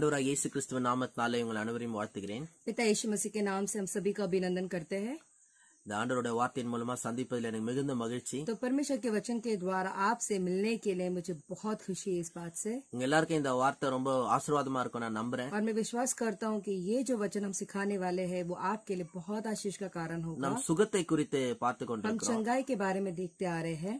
ദാനദര യേശുക്രിസ്തുവ നാമത്തിൽ യങ്ങുകളെ അനുവരിമി വാഴ്ത്തുകരേ പിതാ യേശുമസിക് നാംസം സബിക Abhinandan karte hai ദാനദരയുടെ വാർതിൻ മൂലമാ സന്ദിപ്പത്തിലനേ മഗന്ദ മഗഴി તો പരമേശർ കേ വചൻ കേ dvara ആപ് സേ മിൽനേ കേ ലേ മുജെ ബഹുത് ഖുഷി ഹൈ ইস ബാത് സേ നിലർ കേ ദ വാർത്ത രംബ ആശീർവാദമ ആർകന നംബ്രേ പരമേ വിശ്വാസ് കർതാ ഹൂ കി യേ ജോ വചനം സിക്കാനേ വാലേ ഹൈ वो ആപ് കേ ലേ ബഹുത് ആશીഷ് കാ കാരണ ഹോഗാ നം സുഗതൈ കുരിതേ പാത്കൊണ്ട കംചംഗായി കേ ബാരെ മേ ദേക്തേ ആരേ ഹെ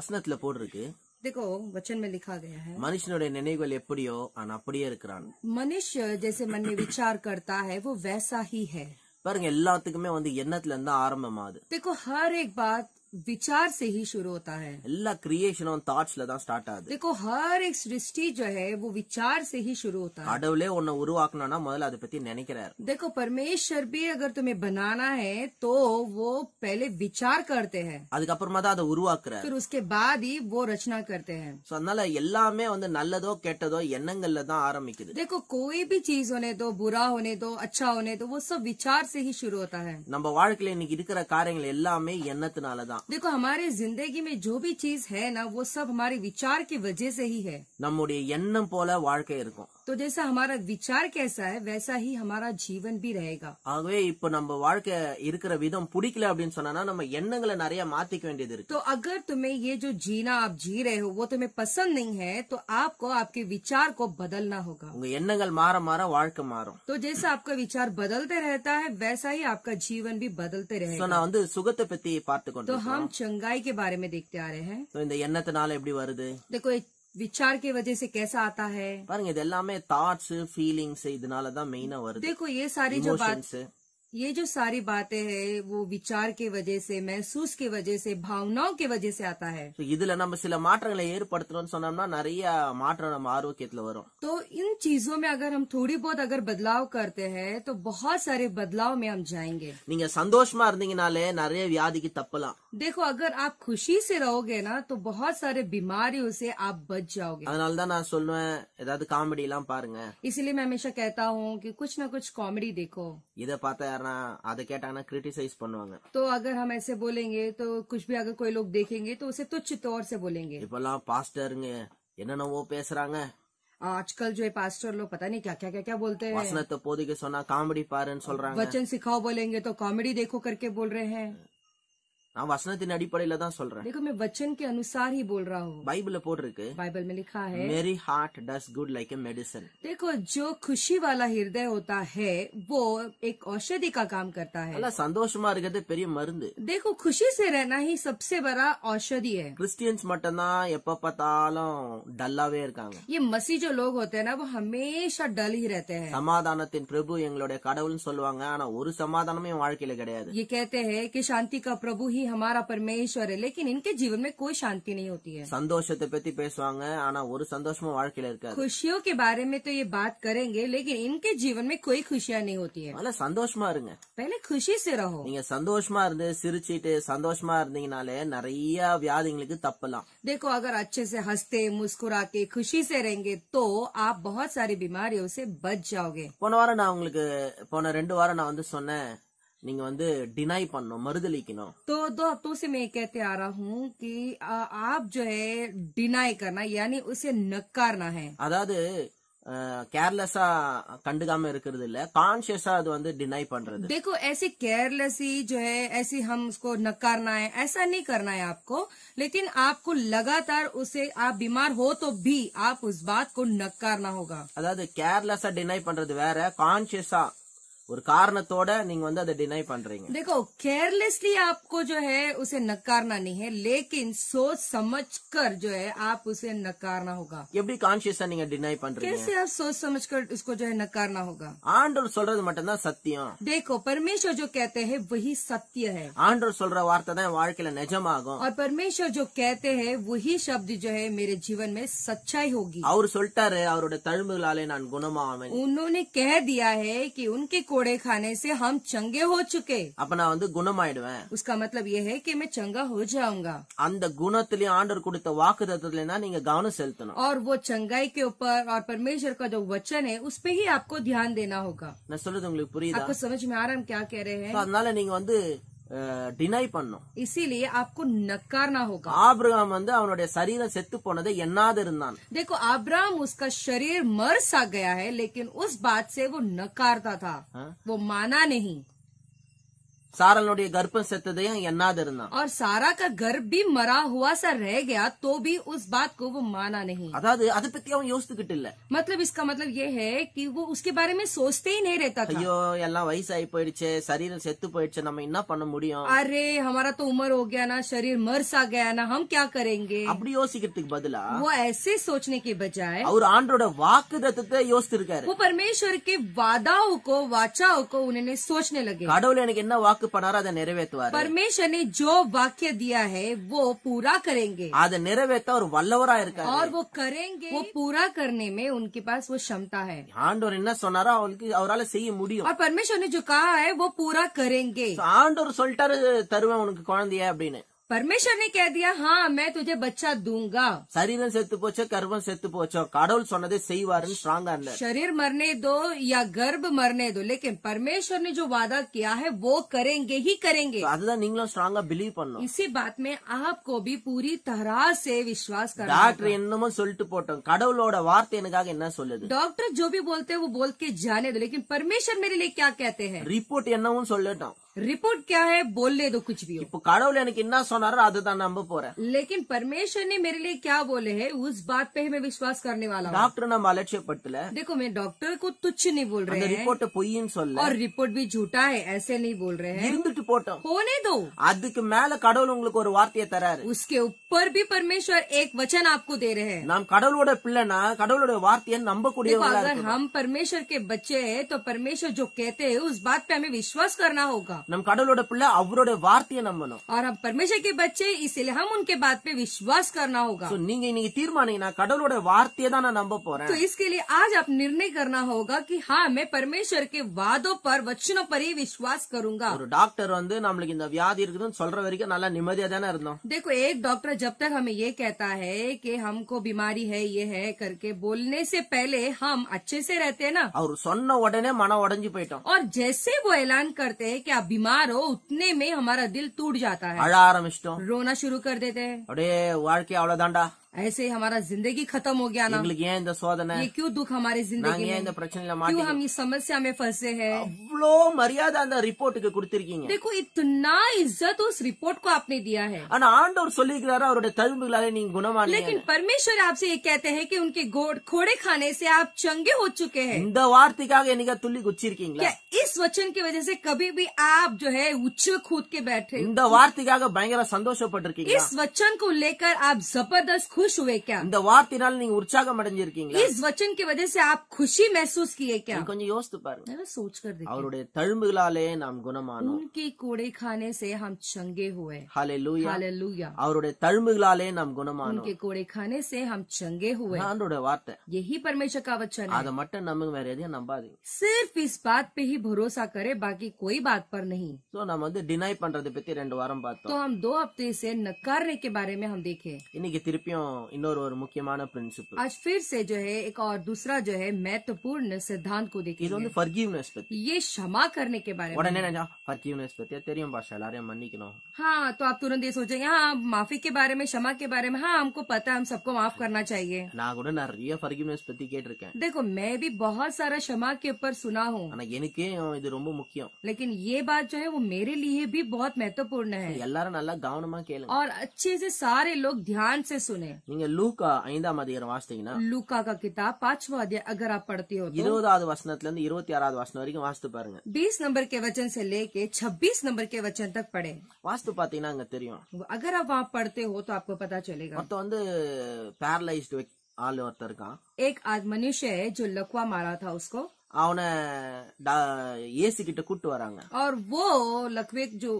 അസ്നത് ല പോഡ്റുക് देखो वचन में लिखा गया है मनुष्य நினைவுகள் எப்படியோ அவன் அப்படியே இருக்கிறான் मनुष्य जैसे मन में विचार करता है वो वैसा ही है பாருங்க எல்லாத்துக்குமே வந்து எண்ணத்துல இருந்து ஆரம்பமாகுது देखो हर एक बात विचार से ही शुरू होता है எல்லா கிரியேஷன் அவன் தாட்ஸ்ல தான் ஸ்டார்ட் ஆகுது देखो हर एक सृष्टि जो है वो विचार से ही शुरू होता है கடவுளே உன்னை உருவாக்கணும்னா முதல்ல அதை பத்தி நினைக்கிறார் देखो परमेश्वर भी अगर तुम्हें बनाना है तो वो पहले विचार करते हैं அதுக்கப்புறமா தான் அதை உருவாக்குறார் फिर उसके बाद ही वो रचना करते हैं சோ அதனால எல்லாமே வந்து நல்லதோ கெட்டதோ எண்ணங்கள்ல தான் ஆரம்பிக்குது देखो कोई भी चीज होने दो बुरा होने दो अच्छा होने दो वो सब विचार से ही शुरू होता है நம்ம வாழ்க்கையில இன்னைக்கு இருக்கிற காரியங்கள் எல்லாமே எண்ணத்தினால தான் देखो हमारे जिंदगी में जो भी चीज है ना वो सब हमारे विचार की वजह से ही है நம்முடைய எண்ணம் போல வாழ்க்கை இருக்கும் तो जैसा हमारा विचार कैसा है वैसा ही हमारा जीवन भी रहेगा आगे ஆகவே இப்போ நம்ம வாழ்க்கை இருக்கிற விதம் பிடிக்கல அப்படின்னு சொன்னா நம்ம எண்ணங்களை நிறைய மாத்திக்க வேண்டியது இருக்கு तो अगर तुम्हें ये जो जीना आप जी रहे हो वो तुम्हें पसंद नहीं है तो आपको आपके विचार को बदलना होगा உங்க எண்ணங்கள் मारा மாற வாழ்க்கை मारो तो जैसा आपका विचार बदलते रहता है वैसा ही आपका जीवन भी बदलते So, रहेगा நான் வந்து சுகத்தை பத்தி பார்த்து तो हम चंगाई के बारे में देखते आ रहे हैं இந்த எண்ணத்தினால எப்படி வருது देखो विचार के वजह से कैसा आता है पर ये दिल्ला में देखो ये सारी जो बात ये जो सारी बातें हैं वो विचार के वजह से महसूस के वजह से भावनाओं के वजह से आता है तो இதுல நம்ம तो इन चीजों में अगर हम थोड़ी बहुत अगर बदलाव करते हैं तो बहुत सारे बदलाव में हम जाएंगे நீங்க சந்தோஷமா नरे व्याधि की तपला देखो अगर आप खुशी से रहोगे ना तो बहुत सारे बीमारियों से आप बच जाओगे ना தான் நான் पारे इसलिए मैं हमेशा कहता हूँ की कुछ ना कुछ कॉमेडी देखो तो पाता है क्रिटिसाइज பண்ணுவாங்க तो अगर हम ऐसे बोलेंगे तो कुछ भी अगर कोई लोग देखेंगे तो उसे तुच्छ तौर से बोलेंगे இப்பலாம் பாஸ்டர்ங்க என்னென்னவோ பேசுறாங்க आजकल जो है पास्टर लोग पता नहीं क्या क्या क्या क्या बोलते हैं तो पोदी के सोना कॉमेडी पारन बोल रहा वचन सिखाओ बोलेंगे तो कॉमेडी देखो करके बोल रहे हैं நான் வசனத்தின் அடிப்படையில தான் சொல்றேன் देखो मैं वचन के अनुसार ही बोल रहा हूँ பைபிள்ல போட்டிருக்கு बाइबल में लिखा है merry heart does good like a medicine देखो जो खुशी वाला हृदय होता है वो एक औषधि का काम करता है நல்லா சந்தோஷமா இருக்கிறது பெரிய மருந்து देखो खुशी से रहना ही सबसे बड़ा औषधि है கிறிஸ்டியன்ஸ் மட்டும்தான் எப்ப பார்த்தாலும் டல்லாவே இருக்காங்க ये मसीह जो लोग होते हैं ना वो हमेशा डल ही रहते हैं சமாதானத்தின் பிரபு எங்களுடைய கடவுள்னு சொல்லுவாங்க ஆனா ஒரு சமாதானமே என் வாழ்க்கையில கிடையாது ये कहते हैं कि शांति का प्रभु ही हमारा परमेश्वर है लेकिन इनके जीवन में कोई शांति नहीं होती है संतोषத்தை பத்தி பேசுவாங்க ஆனா ஒரு சந்தோஷமா வாழ்க்கையில இருக்காது खुशियों के बारे में तो ये बात करेंगे लेकिन इनके जीवन में कोई खुशियाँ नहीं होती है நல்லா சந்தோஷமா இருங்க पहले खुशी से रहो நீங்க சந்தோஷமா இருந்து சிரிச்சிட்டு சந்தோஷமா இருந்தீங்கனாலே நிறைய வியாதிங்களுக்கு தப்பலாம் देखो अगर अच्छे से हंसते मुस्कुराते खुशी से रहेंगे तो आप बहुत सारी बीमारियों से बच जाओगे போன வாரம் நான் உங்களுக்கு போன ரெண்டு வாரம் நான் வந்து சொன்னேன் నింగ వంద డినై பண்ணனும் మరుదిలికను తో తో తోసిమేయ కేతే ఆరాహు కి ఆప్ జహ డినై కనా యాని ఉసే నక్కర్నా హై అదాద కేర్లెస్సా కండుగామ ఇర్కరుదిల్ల కాన్షియసా అది వంద డినై పందరు దేకో ఐసే కేర్లెస్సి జహ ఐసే హమ్ ఉస్కో నక్కర్నా హై ఐసా నహీ కర్నా హై ఆప్కో లేకిన్ ఆప్కో లగాతార్ ఉసే ఆప్ బీమార్ హో తో భీ ఆప్ ఉస్ బాత్ కో నక్కర్నా హోగా అదాద కేర్లెస్సా డినై పందరు ద వేరే కాన్షియసా ஒரு காரணத்தோட நீங்க வந்து அதை डिनाई பண்றீங்க देखो केयरलेसली आपको जो है उसे नकारना नहीं है लेकिन सोच समझकर जो है आप उसे नकारना होगा ये भी எப்படி கான்ஷியஸா நீங்க डिनाई पண்றீங்க कैसे आप सोच समझकर उसको जो है नकारना होगा ஆண்டவர் சொல்றது मटन தான் சத்தியம் देखो परमेश्वर जो कहते हैं वही सत्य है ஆண்டவர் சொல்ற வார்த்தை தான் வாழ்க்கையில நிஜமாகும் और परमेश्वर जो कहते हैं वही शब्द जो है मेरे जीवन में सच्चाई होगी அவர் சொல்லிட்டாரு அவரோட தழும்புகளாலே நான் குணமாவேன் उन्होंने कह दिया है की उनके को पकोड़े खाने से हम चंगे हो चुके अपना गुणम उसका मतलब ये है कि मैं चंगा हो जाऊंगा अंद गुण आंडर कुछ वाक गवन से और वो चंगाई के ऊपर और परमेश्वर का जो वचन है उस पर ही आपको ध्यान देना होगा ना आपको समझ में आ रहा हम क्या कह रहे हैं டினை பண்ணும் இசிலியே ஆப்கோ நக்கார்னா ஹோகா ஆபிரகாம் வந்து அவனுடைய சரீரம் செத்து போனதை எண்ணாது இருந்தான் देखो अब्राहम उसका शरीर मर सा गया है लेकिन उस बात से वो नकारता था वो माना नहीं सारा गर्भ सतदया धरना और सारा का गर्भ भी मरा हुआ सा रह गया तो भी उस बात को वो माना नहीं मतलब इसका मतलब ये है कि वो उसके बारे में सोचते ही नहीं रहता था ஐயோ आई வயசாயி शरीर से नाम நம்ம पन्न मुड़ी अरे हमारा तो उम्र हो गया ना शरीर मर सा गया ना हम क्या करेंगे अपनी யோசிக்கிறதுக்கு बदला वो ऐसे सोचने के बजाय और आंड्रोड वाक योजना वो परमेश्वर के वादाओं को वाचाओं को उन्होंने सोचने लगे கடவுள் के என்ன வாக்கு பணராத நிறைவேற்றுவார் परमेश्वर ने जो वाक्य दिया है वो पूरा करेंगे அதை நிறைவேற்ற ஒரு வல்லவரா இருக்காரு और वो करेंगे वो पूरा करने में उनके पास वो क्षमता है ஆண்டவர் என்ன சொன்னாரோ அவளுக்கு அவரால செய்ய முடியும் और परमेश्वर ने जो कहा है वो पूरा करेंगे So, करेंगे ஆண்டவர் சொல்லிட்டாரு தருவேன் உனக்கு குழந்தைய அப்படின்னு परमेश्वर ने कह दिया हाँ मैं तुझे बच्चा दूंगा शरीर से पोचो से स्ट्रांग शरीर मरने दो या गर्भ मरने दो लेकिन परमेश्वर ने जो वादा किया है वो करेंगे ही करेंगे तो स्ट्रांग बिलीव पन्नो इसी बात में आपको भी पूरी तरह से विश्वास कर डॉक्टर என்னமோ சொல்லிட்டு वार्ते डॉक्टर जो भी बोलते हैं वो बोल के जाने दो लेकिन परमेश्वर मेरे लिए क्या कहते हैं रिपोर्ट इन சொல்லட்டும் रिपोर्ट क्या है बोल ले दो कुछ भी हो लेकिन ना सोनार आदत नंबर पोरा लेकिन परमेश्वर ने मेरे लिए क्या बोले है उस बात पे मैं विश्वास करने वाला डॉक्टर ना मालक्ष्य पटला देखो मैं डॉक्टर को तुच्छ नहीं बोल रहे रिपोर्ट पोई सोल और रिपोर्ट भी झूठा है ऐसे नहीं बोल रहे हैं रिपोर्ट होने दो அதுக்கு के मेल कड़ोल ஒரு வார்த்தையை तरह उसके ऊपर भी परमेश्वर एक वचन आपको दे रहे हैं நாம் கடவுளோட பிள்ளைனா கடவுளோட வார்த்தையை நம்பக்கூடியவங்களா अगर हम परमेश्वर के बच्चे हैं तो परमेश्वर जो कहते हैं उस बात पे हमें विश्वास करना होगा नम कड़ो वार्ता नंबर और अब परमेश्वर के बच्चे इसलिए हम उनके बात पे विश्वास करना होगा तीर्मानी ना कड़ो वार्ता ना नंब पो तो इसके लिए आज आप निर्णय करना होगा की हाँ मैं परमेश्वर के वादों पर वचनों पर ही विश्वास करूंगा डॉक्टर नम्बर व्याधि वरी ना निम्मिया देखो एक डॉक्टर जब तक हमें ये कहता है की हमको बीमारी है ये है करके बोलने से पहले हम अच्छे से रहते हैं ना और सोन उड़ने मन उड़ी पेट और जैसे वो ऐलान करते हैं कि आप बीमार हो उतने में हमारा दिल टूट जाता है रोना शुरू कर देते हैं अरे वार क्या आवड़ा दांडा ऐसे हमारा जिंदगी खत्म हो गया ना ये क्यों दुख हमारे जिंदगी में क्यों हम इस समस्या में फंसे हैं अंदर रिपोर्ट के कुर्ती கொடுத்திருக்கீங்க देखो इतना इज्जत उस रिपोर्ट को आपने दिया है लेकिन परमेश्वर आपसे ये कहते हैं कि उनके खोड़े खाने से आप चंगे हो चुके हैं இந்த வார்த்தைக்காக என்னைக்கா துள்ளி इस वचन की वजह से कभी भी आप जो है उच्च खूद के बैठे இந்த संतोष பயங்கர சந்தோஷப்பட்டிருக்கீங்க इस वचन को लेकर आप जबरदस्त खुश खुश हुए क्या इन वार नहीं उत्साह का मटन जीर किंग इस वचन की वजह से आप खुशी महसूस किए क्या कुछ योस्त पर मैं सोच कर देखा और उड़े थर्म बिगला ले नाम गुना मानो उनके कोड़े खाने से हम चंगे हुए हाले लुया हाले लुया और उड़े थर्म बिगला ले नाम गुना मानो उनके कोड़े खाने से हम चंगे हुए हाँ उड़े वाते यही परमेश्वर का वचन आधा मटन नमक मेरे दिया नंबर दी सिर्फ इस बात पे ही भरोसा करे बाकी कोई बात पर नहीं तो नाम दे डिनाई पंडर दे पे तेरे दो हफ्ते से नकारने के बारे में हम देखे इन्हीं की तिरपियों इन और முக்கியமான प्रिंसिपल आज फिर से जो है एक और दूसरा जो है महत्वपूर्ण सिद्धांत को देखिए फर्गीवनेस வந்து ये क्षमा करने के बारे में हम बात चला रहे हैं मनी के नाम हाँ तो आप तुरंत ये सोचेंगे हाँ माफी के बारे में क्षमा के बारे में हाँ हमको पता है हम सबको माफ करना चाहिए ना கூட நிறைய फर्गीवनेस पति के देखो मैं भी बहुत सारा क्षमा के ऊपर सुना हूँ ये எனக்கே இது लेकिन ये बात जो है वो मेरे लिए भी बहुत महत्वपूर्ण है अल्लाह நல்லா கவனமா और अच्छे से सारे लोग ध्यान से सुने நீங்க லூக்கா ஐந்தாம் அதிகாரம் வாசித்தீங்கன்னா லூக்கா கா கிதா पांचवा अध्याय अगर आप पढ़ते हो तो 20वां वचनத்துல இருந்து 26வாம் வசனம் வரைக்கும் வாசித்து பாருங்க 20 नंबर के वचन से लेके 26 नंबर के वचन तक पढ़े வாசித்து பாத்தீங்கன்னா அங்க தெரியும் अगर आप वहां पढ़ते हो तो आपको पता चलेगा மொத்தம் வந்து paralyzed ஆள் ஒருத்தர் இருக்கான் एक आज मनुष्य है जो लकवा मारा था उसको அவனை येसी கிட்ட और वो लकवेत जो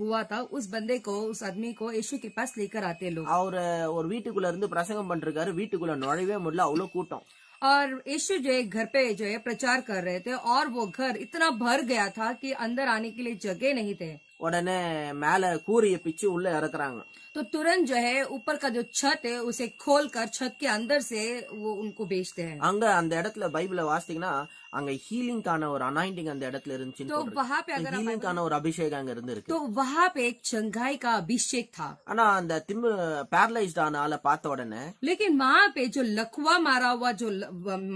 हुआ था उस बंदे को उस आदमी को यीशु के पास लेकर आते लोग और ஒரு வீட்டுக்குள்ள இருந்து प्रसंग பண்றாரு வீட்டுக்குள்ள நுழையவே முடியல அவ்வளவு கூட்டம் और यशु जो है घर पे जो है प्रचार कर रहे थे और वो घर इतना भर गया था कि अंदर आने के लिए जगह नहीं थे உடனே மேல கூரிய பிச்சு உள்ள இறக்குறாங்க तो तुरंत जो है ऊपर का जो छत है उसे खोलकर छत के अंदर से वो उनको बेचते हैं अंग अंदर बाइबल वास्ते ना अंग हीलिंग का ना और अनाइंटिंग अंदर इडतले रंचिंग तो वहाँ पे अगर हीलिंग का ना और अभिषेक अंगर रंदे रखे तो वहाँ पे एक चंगाई का अभिषेक था अना अंदर तिम पैरलाइज्ड आना आला पात वड़न है लेकिन वहाँ पे जो लकवा मारा हुआ जो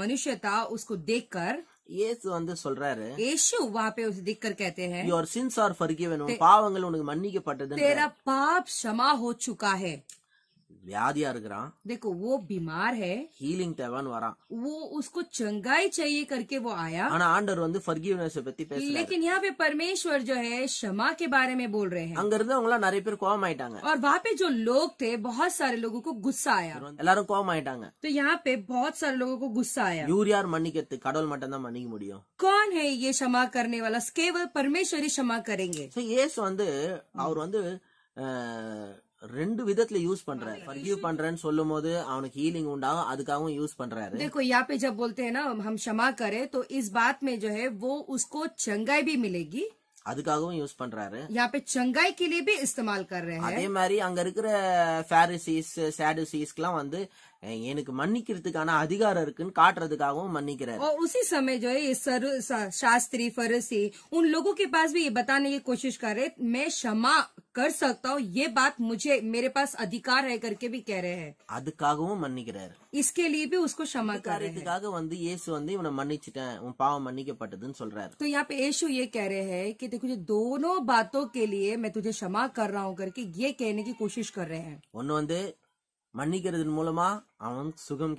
मनुष्य था उसको देखकर இயேசு வந்து சொல்றாரு இயேசு वहां पे उसे देखकर कहते हैं योर सिंस आर फॉरगिवन उन पावங்கள் உனக்கு மன்னிக்கப்பட்டது तेरा पाप क्षमा हो चुका है व्याधिया देखो वो बीमार है हीलिंग वरा वो उसको चंगाई चाहिए करके वो आया आंडर फर्गीवनेस लेकिन यहाँ पे परमेश्वर जो है क्षमा के बारे में बोल रहे हैं अंगर नरे पेर कोम आईटांग और वहाँ पे जो लोग थे बहुत सारे लोगों को गुस्सा आया कोम आईटांग तो यहाँ पे बहुत सारे लोगो को गुस्सा आया यूरियार मनी के कड़ोल मटन मनी मुड़ियो कौन है ये क्षमा करने वाला केवल परमेश्वर ही क्षमा करेंगे ये वो और ரெண்டு விதத்துல யூஸ் பண்றாரு फॉरगिव பண்றேன்னு சொல்லும்போது அவனுக்கு ஹீலிங் உண்டாகும் அதுக்காகவும் யூஸ் पन्ना देखो यहाँ पे जब बोलते हैं ना हम क्षमा करें तो इस बात में जो है वो उसको चंगाई भी मिलेगी அதுக்காகவும் யூஸ் பண்றாரு यहाँ पे चंगाई के लिए भी इस्तेमाल कर रहे हैं அதே மாதிரி அங்க இருக்கிற ஃபேரிசீஸ் சாடுசீஸ்க்கு எல்லாம் வந்து எனக்கு மன்னிக்கிறதுக்கான अधिकार இருக்குன்னு காட்டுறதுக்காகவும் और उसी समय जो है सर शास्त्री फरसी उन लोगों के पास भी ये बताने की कोशिश कर रहे मैं क्षमा कर सकता हूँ ये बात मुझे मेरे पास अधिकार है करके भी कह रहे हैं அதுக்காகவும் மன்னிக்கிறார் इसके लिए भी उसको क्षमा कर रहे हैं வந்து இயேசு வந்து இவனை மன்னிச்சிட்டேன் உன் பாவம் மன்னிக்கப்பட்டதுன்னு சொல்றாரு तो यहाँ पे यीशु ये कह रहे हैं कि देखो जो दोनों बातों के लिए मैं तुझे क्षमा कर रहा हूँ करके ये कहने की कोशिश कर रहे हैं ஒன்னு வந்து मनिक मूलमा அவனுக்கு சுகம்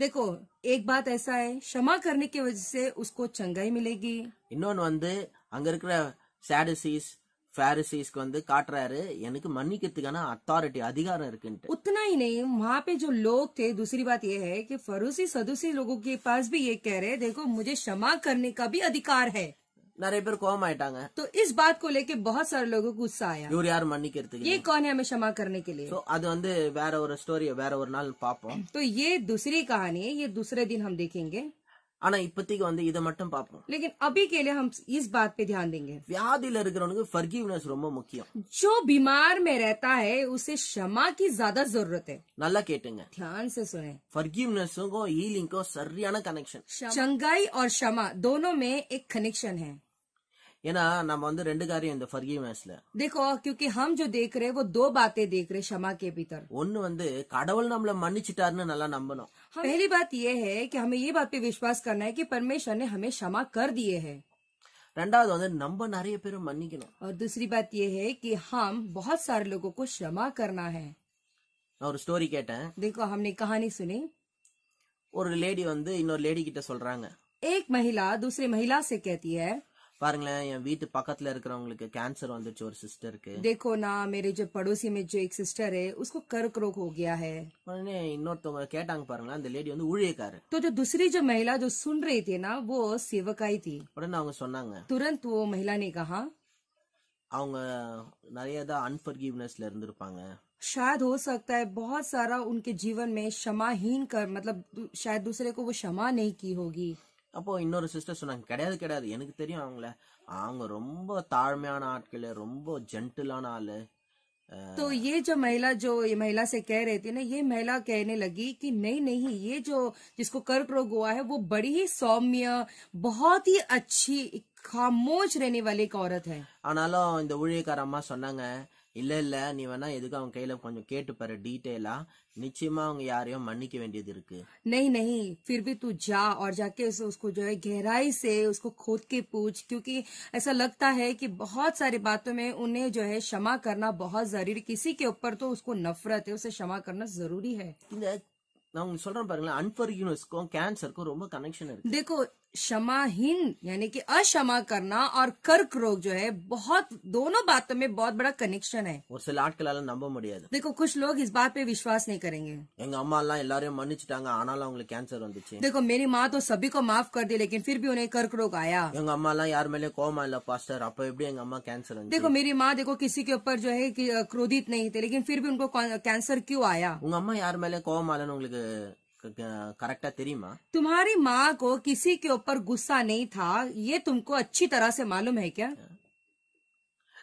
देखो एक बात ऐसा है क्षमा करने की वजह से उसको चंगाई मिलेगी இன்னொன்னு வந்து அங்க काट சாடுசீஸ் फारिसीस को अथॉरिटी अधिकार उतना ही नहीं वहाँ पे जो लोग थे दूसरी बात ये है कि फरूसी सदूसी लोगों के पास भी ये कह रहे देखो मुझे क्षमा करने का भी अधिकार है நிறைய कोम கோவம் है तो इस बात को लेके बहुत सारे लोगों को गुस्सा आया இவர் யார் करते ये कौन है हमें क्षमा करने के लिए சோ तो वेर வந்து வேற तो ये दूसरी कहानी है ये दूसरे दिन हम देखेंगे ஆனா இப்போதைக்கு வந்து இதை மட்டும் பார்ப்போம் लेकिन अभी के लिए हम इस बात पे ध्यान देंगे வியாதியில இருக்கிறவனுக்கு ஃபர்கிவ்னஸ் ரொம்ப முக்கியம் जो बीमार में रहता है उसे क्षमा की ज्यादा जरूरत है நல்லா கேட்டுங்க ध्यान से सुने ஃபர்கிவ்னஸுக்கும் ஹீலிங்க்கும் சரியான கனெக்ஷன் चंगाई और क्षमा दोनों में एक कनेक्शन है ஏன்னா நம்ம வந்து ரெண்டு காரியம் இந்த ஃபர்கிவ்னஸ்ல देखो क्योंकि हम जो देख रहे हैं वो दो बातें देख रहे हैं क्षमा के भीतर ஒன்னு வந்து கடவுள் நம்மள மன்னிச்சிட்டாருன்னு நல்லா நம்பணும் पहली बात यह है कि हमें ये बात पे विश्वास करना है कि परमेश्वर ने हमें क्षमा कर दिए है और दूसरी बात यह है कि हम बहुत सारे लोगों को क्षमा करना है और स्टोरी ஸ்டோரி கேட்டேன் देखो हमने कहानी सुनी और लेडी வந்து इन லேடி கிட்ட एक महिला दूसरी महिला से कहती है பாருங்களேன் என் வீட்டு பக்கத்துல இருக்கிறவங்களுக்கு कैंसर வந்துச்சு ஒரு சிஸ்டருக்கு देखो ना मेरे जो पड़ोसी में जो एक सिस्टर है उसको कर्क रोग हो गया है உடனே இன்னொருத்தவங்க கேட்டாங்க பாருங்களேன் அந்த லேடி வந்து ஊழியக்காரு तो जो दूसरी जो महिला जो सुन रही थी ना वो सेवकाई थी உடனே அவங்க சொன்னாங்க तुरंत वो महिला ने कहा அவங்க நிறைய தான் அன்பர்கிவ்னஸ்ல இருந்திருப்பாங்க शायद हो सकता है बहुत सारा उनके जीवन में क्षमाहीन कर मतलब शायद दूसरे को वो क्षमा नहीं की होगी அப்போ இன்னொரு சிஸ்டர் சொன்னாங்க கடையாத கடையது உங்களுக்கு தெரியும் அவங்களே ஆங்க ரொம்ப தாழ்மையான ஆட்களே ரொம்ப ஜென்டிலான ஆளு சோ இந்த মহিলা जो ये महिला से कह रहती है ना ये महिला कहने लगी कि नहीं नहीं ये जो जिसको करप्रो गोवा है वो बड़ी ही सौम्य बहुत ही अच्छी खामोच रहने वाले एक औरत है अनाला इन द उळिय करम्मा சொன்னாங்க இல்ல இல்ல நீ வேணா எதுக்கு அவங்க கே இல்ல கொஞ்சம் கேட்பாரு டீடைலா நிச்சயமா அவங்க யாரையும் மன்னிக்க வேண்டியது இருக்கு नहीं नहीं फिर भी तू जा और जाके उस, उसको जो है गहराई से उसको खोद के पूछ क्योंकि ऐसा लगता है कि बहुत सारी बातों में उन्हें जो है क्षमा करना बहुत जरूरी किसी के ऊपर तो उसको नफरत है उसे क्षमा करना जरूरी है ना நான் சொல்றேன் को कैंसर को ரொம்ப कनेक्शन है देखो क्षमाहीन यानी कि अक्षमा करना और कर्क रोग जो है बहुत दोनों बातों में बहुत बड़ा कनेक्शन है ஒரு के लाला नंबर मुड़िया देखो कुछ लोग इस बात पे विश्वास नहीं करेंगे எங்க அம்மா देखो मेरी माँ तो सभी को माफ कर दी लेकिन फिर भी उन्हें कर्क रोग आया अम्मा ला எல்லாம் யார் மேலே கோமா இல்ல पास्टर आप எப்படி எங்க देखो मेरी माँ देखो किसी के ऊपर जो है क्रोधित नहीं थे लेकिन फिर भी उनको कैंसर क्यों आया உங்க अम्मा यार மேலே கோவமா இல்லன்னு உங்களுக்கு करेक्टा तेरी माँ तुम्हारी माँ को किसी के ऊपर गुस्सा नहीं था ये तुमको अच्छी तरह से मालूम है क्या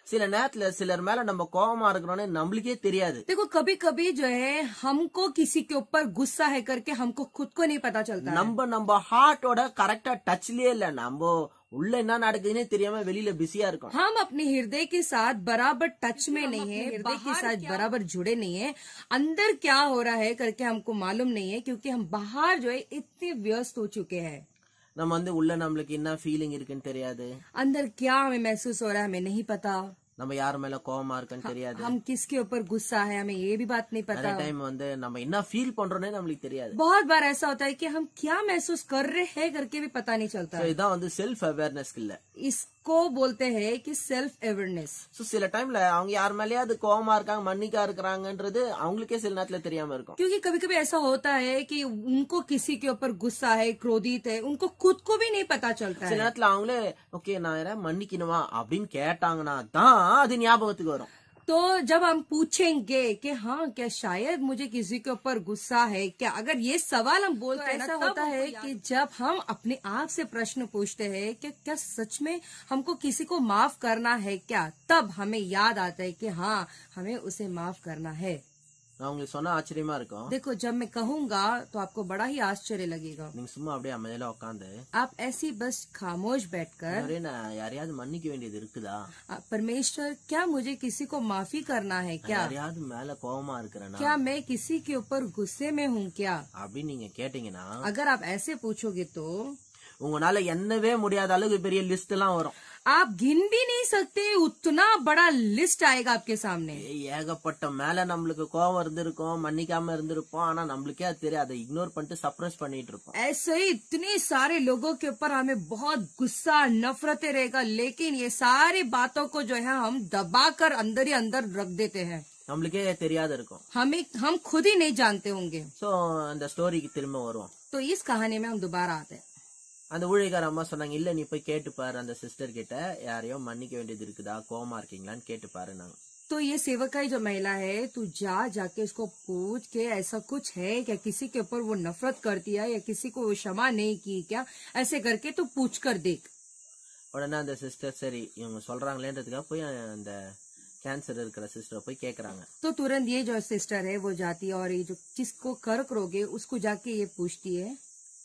सिले सिले मेला நேரத்துல कॉम आर நம்ம கோபமா के तेरी आदे देखो कभी कभी जो है हमको किसी के ऊपर गुस्सा है करके हमको खुद को नहीं पता चलता नंबर नंबर நம்ம நம்ம करेक्टा टच लिए இல்ல नंबर हम अपने हृदय के साथ बराबर टच में नहीं है हृदय के साथ बराबर जुड़े नहीं है अंदर क्या हो रहा है करके हमको मालूम नहीं है क्योंकि हम बाहर जो है इतने व्यस्त हो चुके हैं நம்ம अंदर क्या हमें महसूस हो रहा है हमें नहीं पता நம்ம யார் மேல हम किसके ऊपर गुस्सा है हमें ये भी बात नहीं पता हर टाइम வந்து நம்ம என்ன ஃபீல் பண்றோனே நமக்கு தெரியாது बहुत बार ऐसा होता है की हम क्या महसूस कर रहे है करके भी पता नहीं चलता तो इदा इसको बोलते हैं செல்ஃப் அவேர்னஸ் சோ சில டைம்ல அவங்க யார் மேலேயாவது கோவமா இருக்காங்க மன்னிக்கா இருக்கிறாங்கன்றது அவங்களுக்கே சில நேரத்துல தெரியாம இருக்கும் क्योंकि कभी कभी ऐसा होता है कि उनको किसी के ऊपर गुस्सा है क्रोधित है उनको खुद को भी नहीं पता चलता சில நேரத்துல அவங்களே ஓகே நான் மன்னிக்கணுமா அப்படின்னு கேட்டாங்கனா தான் அது ஞாபகத்துக்கு வரும் तो जब हम पूछेंगे कि हाँ क्या शायद मुझे किसी के ऊपर गुस्सा है क्या अगर ये सवाल हम बोलते तो ऐसा होता है कि जब हम अपने आप से प्रश्न पूछते हैं कि क्या सच में हमको किसी को माफ करना है क्या तब हमें याद आता है कि हाँ हमें उसे माफ करना है देखो जब मैं कहूंगा तो आपको बड़ा ही आश्चर्य लगेगा अब आप ऐसी बस खामोश बैठकर अरे ना यार याद मानी क्यों परमेश्वर क्या मुझे किसी को माफी करना है क्या याद मेल कौमार करना क्या मैं किसी के ऊपर गुस्से में हूँ क्या अभी नहीं कहटेंगे ना अगर आप ऐसे पूछोगे तो उंगना मुझे अलग लिस्ट वो आप गिन भी नहीं सकते उतना बड़ा लिस्ट आएगा आपके सामने मेले மேல நம்மளுக்கு கோவம் இருந்திருக்கும் மன்னிக்காம इग्नोर பண்ணிட்டு ऐसे ही इतने सारे लोगों के ऊपर हमें बहुत गुस्सा नफरत रहेगा लेकिन ये सारी बातों को जो है हम दबा कर अंदर ही अंदर रख देते हैं हमें हम खुद ही नहीं जानते होंगे so, तो इस कहानी में हम दोबारा आते हैं அந்த ஊழிகார அம்மா சொன்னாங்க இல்ல நீ போய் கேட்டு பார் அந்த சிஸ்டர் கிட்ட யாரையோ மன்னிக்க வேண்டியது இருக்குதா கோமார்க்கிங்லாம் கேட்டு பார் நான் তুই ये शिवकाई जो मैला है तू जा जाके उसको पूछ के ऐसा कुछ है क्या किसी के ऊपर वो नफरत करती है या किसी को वो शमा नहीं की क्या ऐसे करके तू पूछ कर देख और அந்த சிஸ்டர் சரி இங்க சொல்றாங்கன்றதுக்கா போய் அந்த cancer இருக்கிற சிஸ்டர் போய் கேக்குறாங்க तू तुरंत ये जो சிஸ்டர் है वो जाती है और ये जो किसको कर करोगे उसको जाके ये पूछती है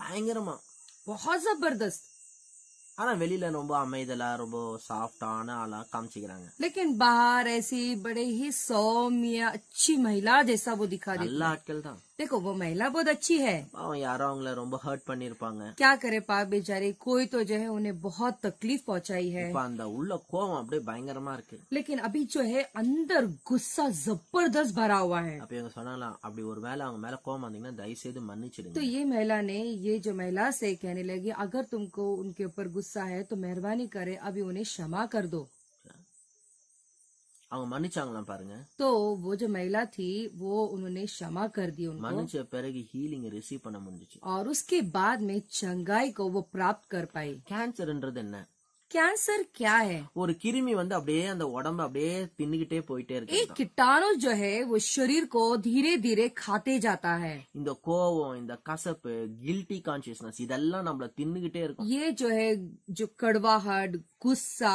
பயங்கரமா ஜபர்தஸ்த் ஆனா வெளியில ரொம்ப அமைதலா ரொம்ப சாஃப்டான ஆளா காமிச்சிக்கிறாங்க लेकिन बाहर ऐसी बड़े ही सौम्य अच्छी महिला जैसा वो दिखा रही நல்ல ஆட்கள் தான் देखो वो महिला बहुत अच्छी है यार हर्ट पड़ी क्या करे पाप बेचारे कोई तो जो है उन्हें बहुत तकलीफ पहुंचाई है भयंकर அந்த लेकिन अभी जो है अंदर गुस्सा जबरदस्त भरा हुआ है अभी இவங்க சொன்னாலாம் அப்படி तो ये महिला ने ये जो महिला से कहने लगी अगर तुमको उनके ऊपर गुस्सा है तो मेहरबानी करे अभी उन्हें क्षमा कर दो அவங்க மன்னிச்சாங்களாம் பாருங்க तो वो जो महिला थी वो उन्होंने क्षमा कर दी उनको மன்னிச்ச பிறகு ஹீலிங் ரிசீவ் பண்ண முடிஞ்சுச்சு और उसके बाद में चंगाई को वो प्राप्त कर पाई கேன்சர்ன்றது என்ன कैंसर क्या है और कृमि வந்து அப்படியே அந்த एक कीटाणु जो है वो शरीर को धीरे-धीरे खाते जाता है इंदो கோவம் இந்த கசப்பு गिल्टी கான்ஷியஸ்னஸ் இதெல்லாம் நம்மள ये जो है जो कड़वाहट गुस्सा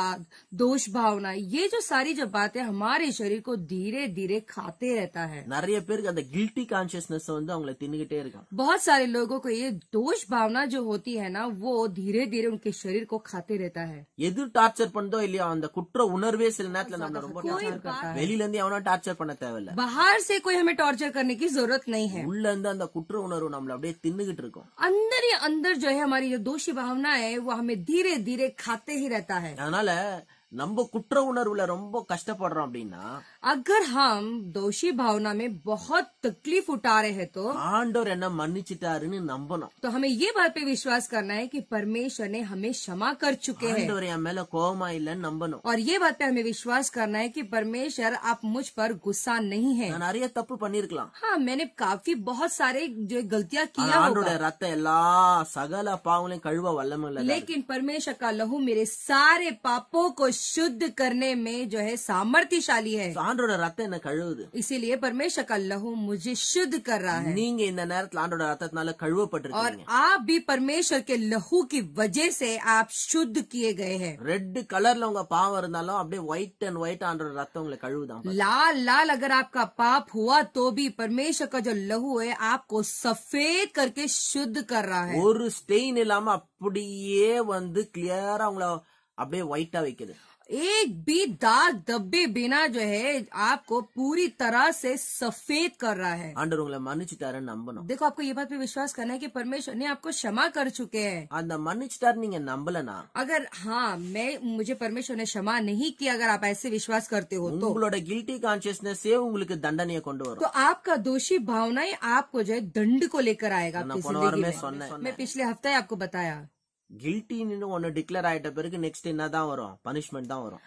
दोष भावना ये जो सारी जो बातें हमारे शरीर को धीरे-धीरे खाते रहता है நிறைய பேருக்கு गिल्टी कॉन्शियसनेस வந்து बहुत सारे लोगों को ये दोष भावना जो होती है ना वो धीरे-धीरे उनके शरीर को खाते रहता है எது டார்ச்சர் பண்ணதோ இல்ல அந்த குற்ற உணர்வே சில நேரத்துல நம்மள ரொம்ப நல்லா இருக்கா வெளியில இருந்து எவனா டார்ச்சர் பண்ணதேவே இல்ல બહાર से ਕੋਈ हमें टॉर्चर करने की जरूरत नहीं है உள்ள अंदर அந்த குற்ற உணர்வு நம்மள அப்படியே தின்னுகிட்டு இருக்கும் اندرிய اندر जो है हमारी जो दोषी भावना है वो हमें धीरे-धीरे खाते ही रहता है நானல நம்ம குற்ற உணர்வுல ரொம்ப கஷ்டப்படுறோம் அப்படினா अगर हम दोषी भावना में बहुत तकलीफ उठा रहे हैं तो आंडोर मन्निचिटार नंबना तो हमें ये बात पे विश्वास करना है कि परमेश्वर ने हमें क्षमा कर चुके हैं कोमा नंबनो और ये बात पे हमें विश्वास करना है कि परमेश्वर आप मुझ पर गुस्सा नहीं है नारिया पनीर कला हाँ मैंने काफी बहुत सारे जो गलतियाँ किया रक्त एला सगल पावले कड़वा वल्लम लेकिन परमेश्वर का लहू मेरे सारे पापों को शुद्ध करने में जो है सामर्थ्यशाली है ஆண்டோட ரத்தம் என்ன கழுவுது इसीलिए परमेश्वर का लहू मुझे शुद्ध कर रहा है நீங்க இந்த நேரத்துல ஆண்டோட ரத்தத்தினால और கழுவப்பட்டிருக்கீங்க आप भी परमेश्वर के लहू की वजह से आप शुद्ध किए गए हैं ரெட் கலர்ல உங்க பாவம் இருந்தாலும் அப்படியே ஒயிட் அண்ட் ஒயிட் ஆண்டோட ரத்தம் உங்களை கழுவுதான் लाल लाल अगर आपका पाप हुआ तो भी परमेश्वर का जो लहू है आपको सफेद करके शुद्ध कर रहा है ஒரு ஸ்டெயின் இல்லாம அப்படியே வந்து கிளியரா உங்களை அப்படியே ஒயிட்டா வைக்குது एक भी दाग धब्बे बिना जो है आपको पूरी तरह से सफेद कर रहा है ஆண்டவர் உங்களை नाम நம்பணும் देखो आपको ये बात पे विश्वास करना है कि परमेश्वर ने आपको क्षमा कर चुके हैं அந்த மன்னிச்சுட்டாரு நீங்க நம்பலனா अगर हाँ मैं मुझे परमेश्वर ने क्षमा नहीं किया अगर आप ऐसे विश्वास करते हो तो உங்களோட गिल्टी उंगल के दंड नहीं कौन तो आपका दोषी ही आपको जो है दंड को लेकर आएगा मैं पिछले हफ्ता ही आपको बताया கில்ட்டின்னு ஒன்னு டிக்ளேர் ஆயிட்ட பிறகு நெக்ஸ்ட் என்னதான் வரும் பனிஷ்மெண்ட் தான் வரும்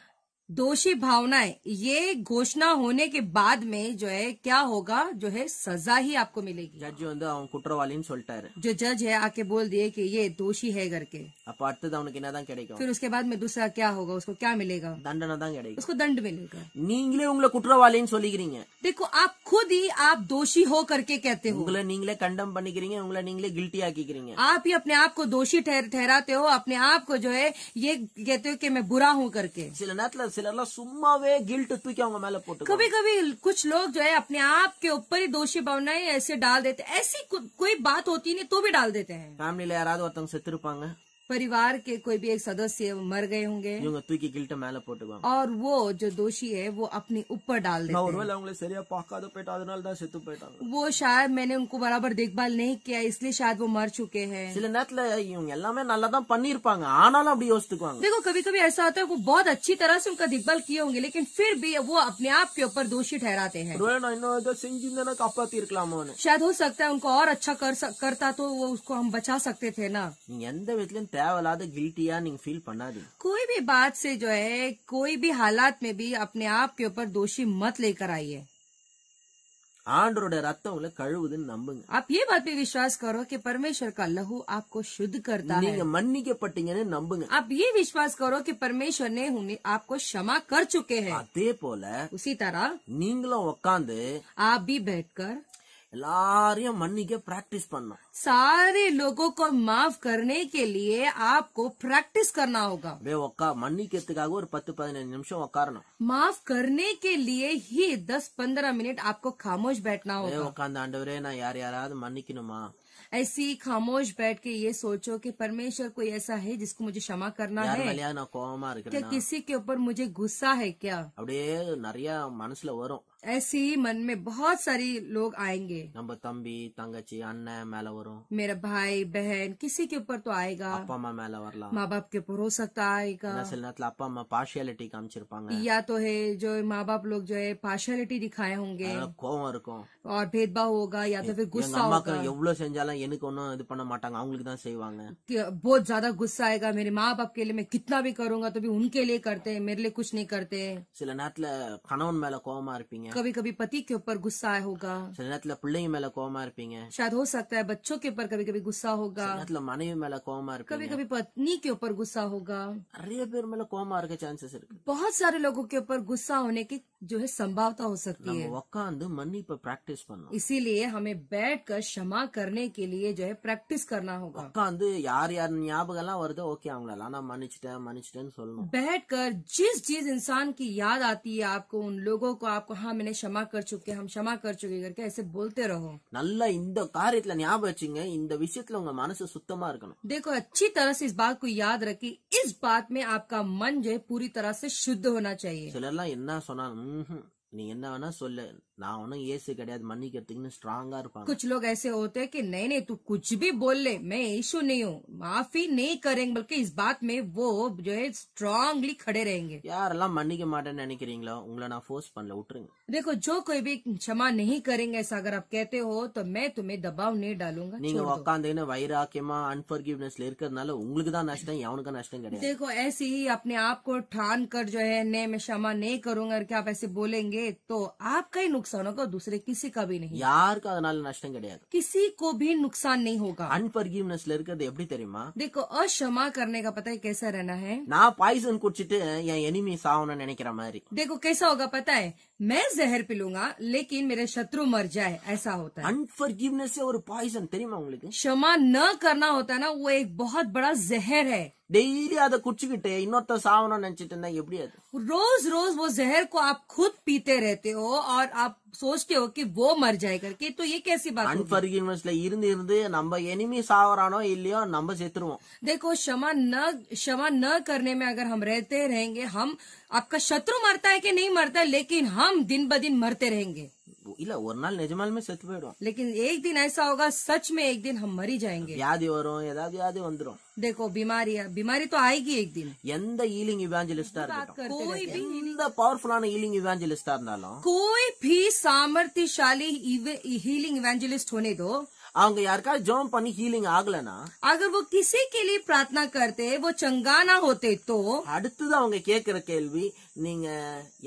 दोषी भावनाएं ये घोषणा होने के बाद में जो है क्या होगा जो है सजा ही आपको मिलेगी जज जो कुटर वाली जो जज है आके बोल दिए कि ये दोषी है करके तो फिर उसके बाद में दूसरा क्या होगा उसको क्या मिलेगा दंडना करेगा उसको दंड मिलेगा நீங்களே உங்களை குற்றவாளின்னு சொல்லிக்கிறீங்க देखो आप खुद ही आप दोषी हो करके कहते हो उंगले नींगले कंडम करेंगे उंगले नींगले गिल्टी करेंगे आप ही अपने आप को दोषी ठहराते हो अपने आप को जो है ये कहते हो कि मैं बुरा हूँ करके சிலர்லாம் சும்மாவே தூக்கி அவங்க மேல कभी कभी कुछ लोग जो है अपने आप के ऊपर ही दोषी भावनाएं ऐसे डाल देते ऐसी को, कोई बात होती नहीं तो भी डाल देते हैं ஃபேமிலியில யாராவது ஒருத்தவங்க செத்துருப்பாங்க परिवार के कोई भी एक सदस्य मर गए होंगे और वो जो दोषी है वो अपने ऊपर डाल देते तो वो शायद मैंने उनको बराबर देखभाल नहीं किया इसलिए शायद वो मर चुके हैं तो देखो कभी कभी ऐसा होता है वो बहुत अच्छी तरह से उनका देखभाल किए होंगे लेकिन फिर भी वो अपने आप के ऊपर दोषी ठहराते हैं शायद हो सकता है उनको और अच्छा करता तो वो उसको हम बचा सकते थे ना ആ വലാതെ ഗിൽട്ടിയാ നീ ഫീൽ பண்ணാതി. કોઈ ବି બાત સે જો હે કોઈ ભી હાલત મે ભી apne aap pe upar doshi mat lekar aaiye. ആണ്ടറുડે രക്തഉലെ കഴുദുൻ നമ്പുങ്ങ്. ആبيه ബാതി Vishwas કરો કે પરમેશ્વર કા രહુ આપકો શુદ્ધ કરતા. നീ મന്നി કે પટિંગને નമ്പുങ്ങ്. ആبيه વિશ્વાસ કરો કે પરમેશ્વરને હોને આપકો શમા કર ચુકે હે. ആતે પોલા. ઉસી તરહ નીંગલો വകാંદ ആബി બેടકર எல்லாரையும் के प्रैक्टिस பண்ணணும் सारे लोगों को माफ करने के लिए आपको प्रैक्टिस करना होगा வே के மன்னிக்கிறதுக்காக ஒரு 10 15 நிமிஷம் உட்காரணும் माफ करने के लिए ही दस पंद्रह मिनट आपको खामोश बैठना होगा வே यार ஆண்டவரே நான் யார் யாராவது மன்னிக்கணுமா ऐसी खामोश बैठ के ये सोचो कि परमेश्वर कोई ऐसा है जिसको मुझे क्षमा करना है क्या किसी के ऊपर मुझे गुस्सा है क्या अब नरिया मनस வரும் ऐसे ही मन में बहुत सारी लोग आएंगे नंबर तंबी तंगची अन्न मेला वरों मेरा भाई बहन किसी के ऊपर तो आएगा अपा अम्मा मेला वरला माँ बाप के ऊपर हो सकता आएगा नसल नतल अपा अम्मा पार्शियलिटी काम चिर या तो है जो माँ बाप लोग जो है पार्शियलिटी दिखाए होंगे कौन को और भेदभाव होगा या तो फिर गुस्सा बहुत ज्यादा गुस्सा आएगा मेरे माँ बाप के लिए मैं कितना भी करूंगा तो भी उनके लिए करते हैं मेरे लिए कुछ नहीं करते सिलनातले कानून मेला कोमा अर्पिंग कभी कभी पति के ऊपर गुस्सा आया होगा शरीर पिल्ले मेला कोमार पींगे शायद हो सकता है बच्चों के ऊपर कभी कभी गुस्सा होगा मानवी मेला मार कभी कभी पत्नी के ऊपर गुस्सा होगा अरे पेर मेला मार के चांसेस बहुत सारे लोगों के ऊपर गुस्सा होने की जो है संभावना हो सकती है मनी पर प्रैक्टिस इसीलिए हमें बैठ कर क्षमा करने के लिए जो है प्रैक्टिस करना होगा यार यार ஞாபகம்லாம் வருதோ ஓகே அவங்களால நான் மன்னிச்சிட்டேன் बैठ कर जिस चीज इंसान की याद आती है आपको उन लोगों को आपको हाँ मैंने क्षमा कर चुके हम क्षमा कर चुके करके ऐसे बोलते रहो ना இந்த காரியத்துல ஞாபகம் வச்சுங்க இந்த விஷயத்துல உங்க देखो अच्छी तरह से इस बात को याद रखे इस बात में आपका मन जो है पूरी तरह से शुद्ध होना चाहिए நான் ஒன்னும் ஏசு கிடையாது மன்னிக்கிறதுக்குன்னு ஸ்ட்ராங்கா இருப்பாங்க कुछ लोग ऐसे होते हैं कि नहीं नहीं तू कुछ भी बोल ले मैं यीशु नहीं हूँ माफी नहीं करेंगे बल्कि इस बात में वो जो है स्ट्रांगली खड़े रहेंगे யாரெல்லாம் மன்னிக்க மாட்டேன்னு நினைக்கிறீங்களோ உங்களை நான் ஃபோர்ஸ் பண்ணல விட்டுருங்க देखो जो कोई भी क्षमा नहीं करेंगे ऐसा अगर आप कहते हो तो मैं तुम्हें दबाव नहीं डालूंगा நீங்க छोड़ வைராக்கியமா அன்பர்கிவ்னஸ்ல இருக்கிறதுனால உங்களுக்கு தான் நஷ்டம் எவனுக்கும் நஷ்டம் கிடையாது देखो ऐसे ही अपने आप को ठान कर जो है नहीं मैं क्षमा नहीं करूंगा और क्या आप ऐसे बोलेंगे तो आपका ही नुकसान सहनोगा दूसरे किसी का भी नहीं यार का नष्ट कड़िया किसी को भी नुकसान नहीं होगा अनफर्गिवनेस लेर का देखो अशमा करने का पता है कैसा रहना है ना पाइसन कुछ मैं सावन नहीं करा देखो कैसा होगा पता है मैं जहर पिलूंगा लेकिन मेरे शत्रु मर जाए ऐसा होता है अनफर्गिवनेस और पॉइजन तेरी माँ उंगली क्षमा न करना होता ना वो एक बहुत बड़ा जहर है डेली तो आदत कुछ किटे इन तो रोज रोज वो जहर को आप खुद पीते रहते हो और आप सोचते हो कि वो मर जाए करके तो ये कैसी बात अनफॉर्गिवनेसல இருந்து இருந்து நம்ம एनिमी சாவறானோ இல்லையோ நம்ம देखो क्षमा न क्षमा न करने में अगर हम रहते रहेंगे हम आपका शत्रु मरता है कि नहीं मरता लेकिन हम दिन ब दिन मरते रहेंगे ಇಲ್ಲ ಒರ್ನಾಲ್ ನಿಜಮಾಲ್ಮೆ ಸತ್ತು ಬೇಡ लेकिन एक दिन ऐसा होगा सच में एक दिन हम मर जाएंगे ವ್ಯಾಧಿ ವರೋ ಯದಾದಿ ಯಾದಿ ಒಂದ್ರು देखो बीमारी बीमारी तो आएगी एक दिन எந்த ஹீலிங் இவாஞ்சலிஸ்டா இருக்கட்டும் कोई भी எந்த பவர்ஃபுல்லான ஹீலிங் இவாஞ்சலிஸ்டா இருந்தாலும் कोई भी सामर्थ्यशाली हीलिंग इवेंजलिस्ट होने दो அவங்க யாருக்காவது ஜோம் பண்ணி ஹீலிங் ஆகலனா अगर वो किसी के लिए प्रार्थना करते वो चंगा ना होते तो அடுத்தது அவங்க கேக்குற கேள்வி நீங்க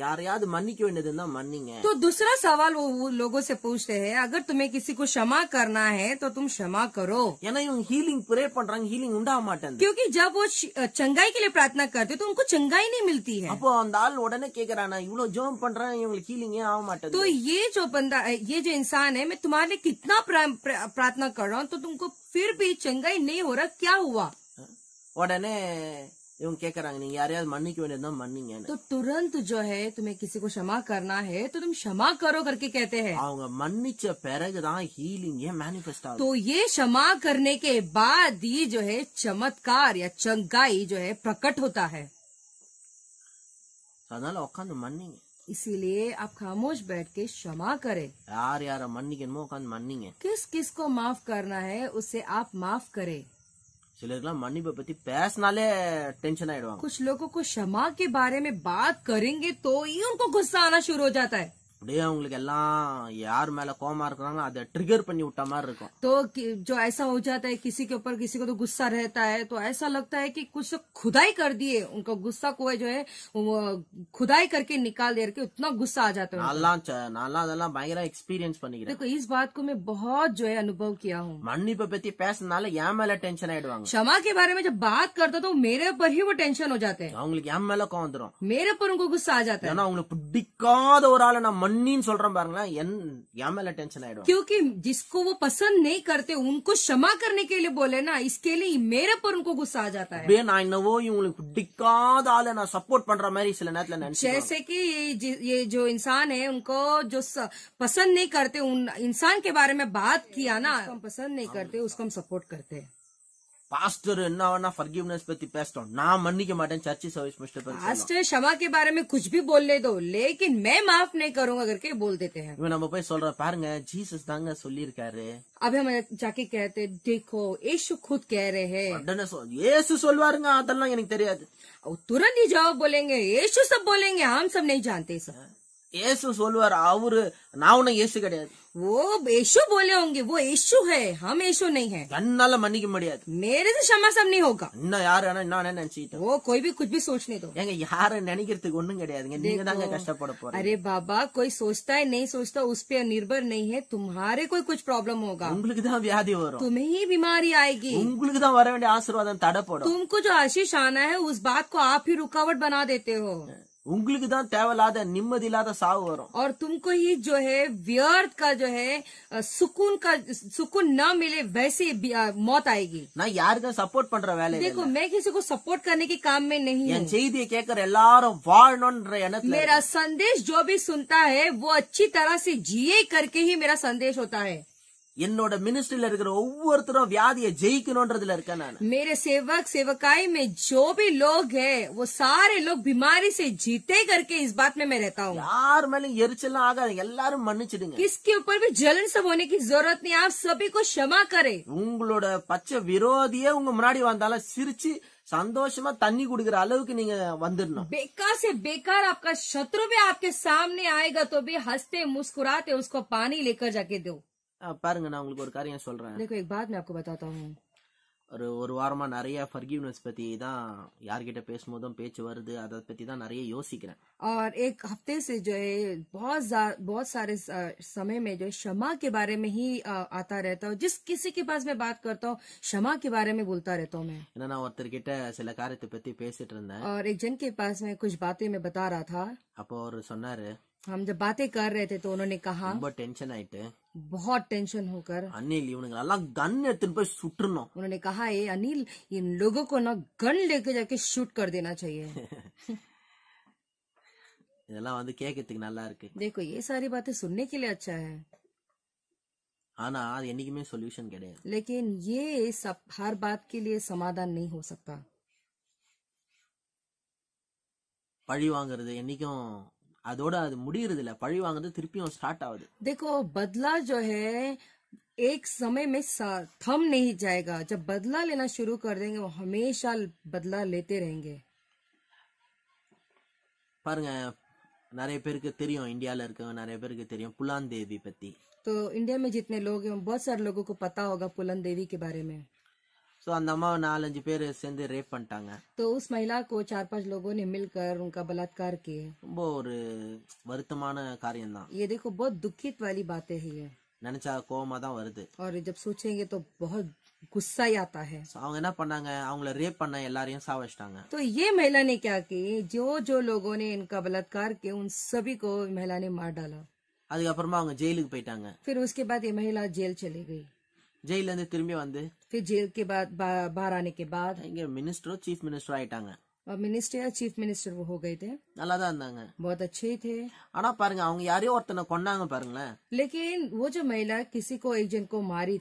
யாரையாவது மன்னிக்க வேண்டியதுன்னா மன்னிங்க तो दूसरा सवाल वो, लोगों से पूछते हैं अगर तुम्हें किसी को क्षमा करना है तो तुम क्षमा करो ஏன்னா இவங்க ஹீலிங் ப்ரே பண்றாங்க ஹீலிங் உண்டாக மாட்டேங்குது क्योंकि जब वो चंगाई के लिए प्रार्थना करते हैं, तो उनको चंगाई नहीं मिलती है அப்போ அந்த ஆள் உடனே கேக்குறான் நான் இவ்வளவு ஜோம் இவங்களுக்கு ஹீலிங்கே ஆக तो ये जो बंदा ये जो इंसान है मैं तुम्हारे लिए कितना प्रार्थना कर रहा हूँ तो तुमको फिर भी चंगाई नहीं हो रहा क्या हुआ உடனே इवन क्या कराएंगे यार यार मरनी क्यों नहीं मरनी है तो तुरंत जो है तुम्हें किसी को क्षमा करना है तो तुम क्षमा करो करके कहते हैं அவங்க மன்னிச்ச பிறகுதான் ஹீலிங் ஏன் मैनिफेस्ट तो ये क्षमा करने के बाद ही जो है चमत्कार या चंगाई जो है प्रकट होता है அதனால உட்காந்து மன்னிங்க इसीलिए आप खामोश बैठ के क्षमा करें यार यार मन्नी के मुंह उन्नी तो है किस किस को माफ करना है उसे आप माफ करें சிலருக்குலாம் மன்னிப்பை பத்தி பேசினாலே டென்ஷன் कुछ लोगों को क्षमा के बारे में बात करेंगे तो ही उनको गुस्सा आना शुरू हो जाता है ट्रिगर तो जो ऐसा हो जाता है किसी के ऊपर किसी को तो गुस्सा रहता है तो ऐसा लगता है कि कुछ तो खुदाई कर दिए उनका गुस्सा को जो है खुदाई करके निकाल दे रखे उतना गुस्सा आ जाता है नाला அதெல்லாம் பயங்கர எக்ஸ்பீரியன்ஸ் பண்ணிக்கிறேன் देखो इस बात को मैं बहुत जो है अनुभव किया हूँ மன்னிப்பு பத்தி नाले यहाँ मेला टेंशन ஆயிடுவாங்க क्षमा के बारे में जब बात करता तो मेरे ऊपर ही वो टेंशन हो जाते हैं तो मेरे ऊपर उनको गुस्सा आ जाता है ना அவங்களுக்கு सन्नीன்னு சொல்றேன் பாருங்களேன் என் என் टेंशन आயிடும் क्योंकि जिसको वो पसंद नहीं करते उनको क्षमा करने के लिए बोले ना इसके लिए मेरे पर उनको गुस्सा आ जाता है நான் என்னவோ இவங்களுக்கு பிடிக்காத ஆளை நான் சப்போர்ट பண்ற मेरी சில जैसे कि ये जो इंसान है उनको जो पसंद नहीं करते उन इंसान के बारे में बात किया ना हम पसंद नहीं करते उसको हम सपोर्ट करते हैं पास्टर फर्गीवनेस पति पेस्ट ना मनिक मटे चर्ची सर्विस मिस्टर पास्टर क्षमा के बारे में कुछ भी बोल ले दो लेकिन मैं माफ नहीं करूँगा करके बोल देते हैं मैं नंबर पर सोल रहा पारे जी सस्ता सोलिर कह रहे अब हम जाके कहते देखो यशु खुद कह रहे है यशु सोलवा तुरंत ही जवाब बोलेंगे यशु सब बोलेंगे हम सब नहीं जानते सर यीशु सोलवर और नाव ना कड़े वो यीशु बोले होंगे वो यीशु है हम यीशु नहीं है अन्नाला मनी की मड़िया मेरे से क्षमा सब नहीं होगा ना यार ना ना ना चीट वो कोई भी कुछ भी सोचने दो यंगे यार नैनिकिरते गुण्डन कड़े आएंगे नींगे दांगे कष्ट पड़ पड़ अरे बाबा कोई सोचता है नहीं सोचता उस पे निर्भर नहीं है तुम्हारे कोई कुछ प्रॉब्लम होगा उंगल की व्याधि हो रहा तुम्हें ही बीमारी आएगी उंगल की वरवे आशीर्वाद तड़ पड़ो तुमको जो आशीष आना है उस बात को आप ही रुकावट बना देते हो हाँ। உங்களுக்கு தான் தேவையில்லாத और तुमको ही जो है व्यर्थ का जो है सुकून का सुकून ना मिले वैसे मौत आएगी का सपोर्ट पड़ रहा வேலை देखो मैं किसी को सपोर्ट करने के काम में नहीं हूँ मेरा संदेश जो भी सुनता है वो अच्छी तरह से जिए करके ही मेरा संदेश होता है என்னோட மினிஸ்ட்ரியில இருக்கிற ஒவ்வொருத்தரும் வியாதியை ஜெயிக்கணும்ன்றதுல இருக்கேன் நான் மேரே சேவக் சேவகாய் மே ஜோ பி லோக் ஹே வோ சாரே லோக் பிமாரி சே ஜீத்தே கர்கே இஸ் பாத் மே மே ரஹதா ஹூ யார் மேலயும் எரிச்சல் ஆகாது எல்லாரும் மன்னிச்சிடுங்க கிஸ்கி ஊபர் பி ஜலன் சப் ஹோனே கி ஜரூரத் நீ ஆப் சபி கோ ஷமா கரே உங்களோட பச்ச விரோதியே உங்க முன்னாடி வந்தால சிரிச்சி சந்தோஷமா தண்ணி குடுக்கிற அளவுக்கு நீங்க வந்துடணும் பேக்கார் சே பேக்கார் ஆப்கா சத்ருவே ஆப்கே சாமனே ஆயேகா தோ பி ஹஸ்தே முஸ்குராதே உஸ்கோ பானி லேக்கர் ஜாகே தோ பாருங்க நான் உங்களுக்கு ஒரு காரியம் சொல்றேன் எனக்கு எக் பாத் நான் உங்களுக்கு बताता हूं ஒரு ஒரு வாரமா நிறைய ஃபர்கிவ்னஸ் பத்தி தான் யார்கிட்ட பேசும்போதும் பேச்சு வருது அத பத்தி தான் நிறைய யோசிக்கிறேன் और एक हफ्ते से जो है बहुत बहुत सारे समय में जो क्षमा के बारे में ही आता रहता हूँ जिस किसी के पास मैं बात करता हूँ क्षमा के बारे में बोलता रहता हूँ मैं और एक जन के पास मैं कुछ बातें मैं बता रहा था और सुना रहे हम जब बातें कर रहे थे तो उन्होंने कहा टेंशन आई बहुत टेंशन होकर अनिल इवन गन எடுத்துட்டு போய் சுட்டறணும் उन्होंने कहा ए अनिल इन लोगों को ना गन लेके जाके शूट कर देना चाहिए இதெல்லாம் வந்து கேக்கிறதுக்கு நல்லா இருக்கு देखो ये सारी बातें सुनने के लिए अच्छा है ஆனா அது சொல்யூஷன் கிடையாது लेकिन ये सब हर बात के लिए समाधान नहीं हो सकता பழி வாங்குறது அதோட அது முடியறது இல்ல பழி வாங்குறது திருப்பியும் ஸ்டார்ட் ஆகுது देखो बदला जो है एक समय में थम नहीं जाएगा जब बदला लेना शुरू कर देंगे वो हमेशा बदला लेते रहेंगे பாருங்க நிறைய பேருக்கு தெரியும் இந்தியால இருக்கவங்க நிறைய பேருக்கு தெரியும் புலான் தேவி பத்தி तो इंडिया में जितने लोग हैं बहुत सारे लोगों को पता होगा पुलन देवी के बारे में सो अम्मा तो उस महिला को चार पांच लोगो ने मिलकर उनका बलात्कार किए और ये देखो बहुत दुखित वाली बातें है और जब सोचेंगे तो बहुत गुस्सा ही आता है तो ये महिला ने क्या की जो जो लोगो ने इनका बलात्कार किए उन सभी को महिला ने मार डाला जेल फिर उसके बाद ये महिला जेल चली गयी जेल तिर फिर जेल के பாத் बाहर बा, आने के बाद இங்க மினிஸ்டரோ சீஃப் மினிஸ்டர் ஆயிட்டாங்க மினிஸ்டர் சீஃப் चीफ ஹோ वो हो நல்லா தான் இருந்தாங்க बहुत अच्छे ही ஆனா பாருங்க அவங்க யாரையோ ஒருத்தன கொன்னாங்க பாருங்களேன் லேக்கின் वो जो महिला किसी கோ एक जन को मारी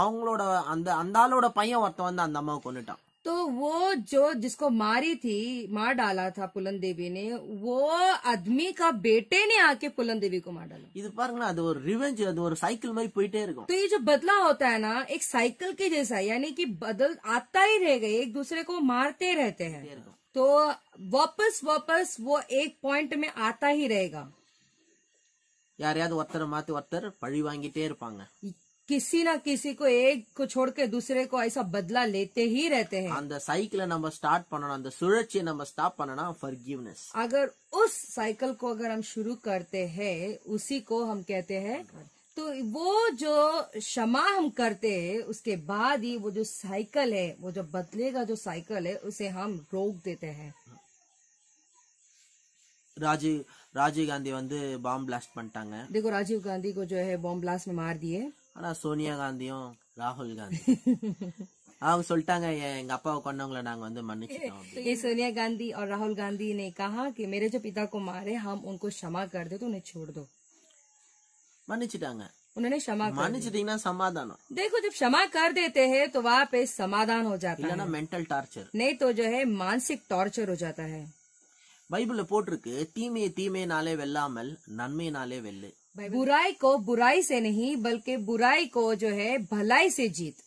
அவங்களோட அந்த அந்த ஆளோட பையன் ஒருத்தன் வந்து அந்த அம்மாவை கொன்னுட்டான் तो वो जो जिसको मारी थी मार डाला था पुलन देवी ने वो आदमी का बेटे ने आके पुलन देवी को मार डाला इधर पर ना दो रिवेंज அது ஒரு சைக்கிள் மாதிரி तो ये जो बदला होता है ना एक साइकिल के जैसा यानी कि बदल आता ही रह गए एक दूसरे को मारते रहते हैं तो वापस वापस वो एक पॉइंट में आता ही रहेगा यार யாரையாவது माते மாத்தி पड़ी वांगी टेर पांगा किसी ना किसी को एक को छोड़ के दूसरे को ऐसा बदला लेते ही रहते हैं அந்த சைக்கிளை நம்ம ஸ்டார்ட் பண்ணணும் அந்த சுழற்சியை நம்ம ஸ்டாப் பண்ணனா forgiveness अगर उस साइकिल को अगर हम शुरू करते हैं उसी को हम कहते हैं तो वो जो क्षमा हम करते हैं उसके बाद ही वो जो साइकिल है वो जो बदलेगा जो साइकिल है उसे हम रोक देते हैं राजीव राजीव गांधी வந்து ब्लास्ट पंटांग है देखो राजीव गांधी को जो है बॉम्ब ब्लास्ट में मार दिए ஆனா சோனியா காந்தியும் ராகுல் காந்தி அவங்க சொல்லிட்டாங்க எங்க அப்பாவை கொண்டவங்கள நாங்க வந்து मन्निச்சிட்டோம் ये सोनिया गांधी और राहुल गांधी ने कहा कि मेरे जो पिता को मारे हम उनको क्षमा कर दो तो उन्हें छोड़ दो மன்னிச்சிட்டாங்க उन्होंने क्षमा मन्निச்சிட்டீங்கன்னா समाधान देखो जब क्षमा कर देते हैं तो वहाँ पे समाधान हो जाता है ना मेंटल टॉर्चर नहीं तो जो है मानसिक टॉर्चर हो जाता है बाइबल तीमे तीमे नाले वेल्ला मल नन्मे नाले वेल्ले बुराई को बुराई से नहीं बल्कि बुराई को जो है भलाई से जीत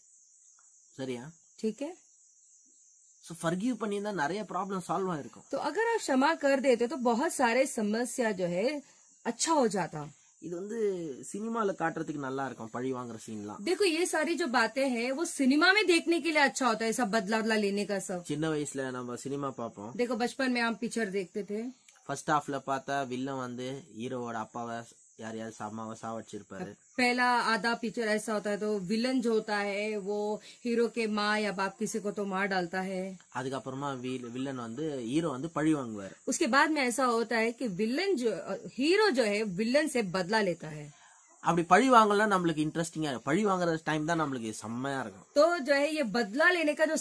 सर यहाँ ठीक है सो फर्गीव பண்ணினா நிறைய प्रॉब्लम सॉल्व है तो अगर आप क्षमा कर देते तो बहुत सारे समस्या जो है अच्छा हो जाता இது வந்து சினிமால காட்டுறதுக்கு நல்லா இருக்கும் பழி வாங்குற சீன்லாம் देखो ये सारी जो बातें हैं वो सिनेमा में देखने के लिए अच्छा होता है सब बदला बदला लेने का सब சின்ன வயசுல நம்ம சினிமா பாப்போம் देखो बचपन में हम पिक्चर देखते थे ஃபர்ஸ்ட் ஹாஃப்ல பார்த்தா வில்லன் வந்து ஹீரோவோட அப்பாவை यार यार सामा वसा पर पहला आधा पिक्चर ऐसा होता है तो विलन जो होता है वो हीरो के माँ या बाप किसी को तो मार डालता है அதுக்கப்புறமா வில்லன் வந்து हीरो வந்து उसके बाद में ऐसा होता है कि विलन जो हीरो जो है विलन से बदला लेता है ಅಡಿ ಪಳಿ ವಾಂಗಲ್ಲ ನಮಗೆ ಇಂಟರೆಸ್ಟಿಂಗ್ ಆ ಪಳಿ ವಾಂಗ್ರದ ಟೈಮ್ ದಾ ನಮಗೆ ಸಮ್ಮೆಯಾ ಇರಕಂ ತೋ ಜೋ ಹೇ ಯೇ ಬದಲಾ ಲೇನೆಕಾ ಜೋ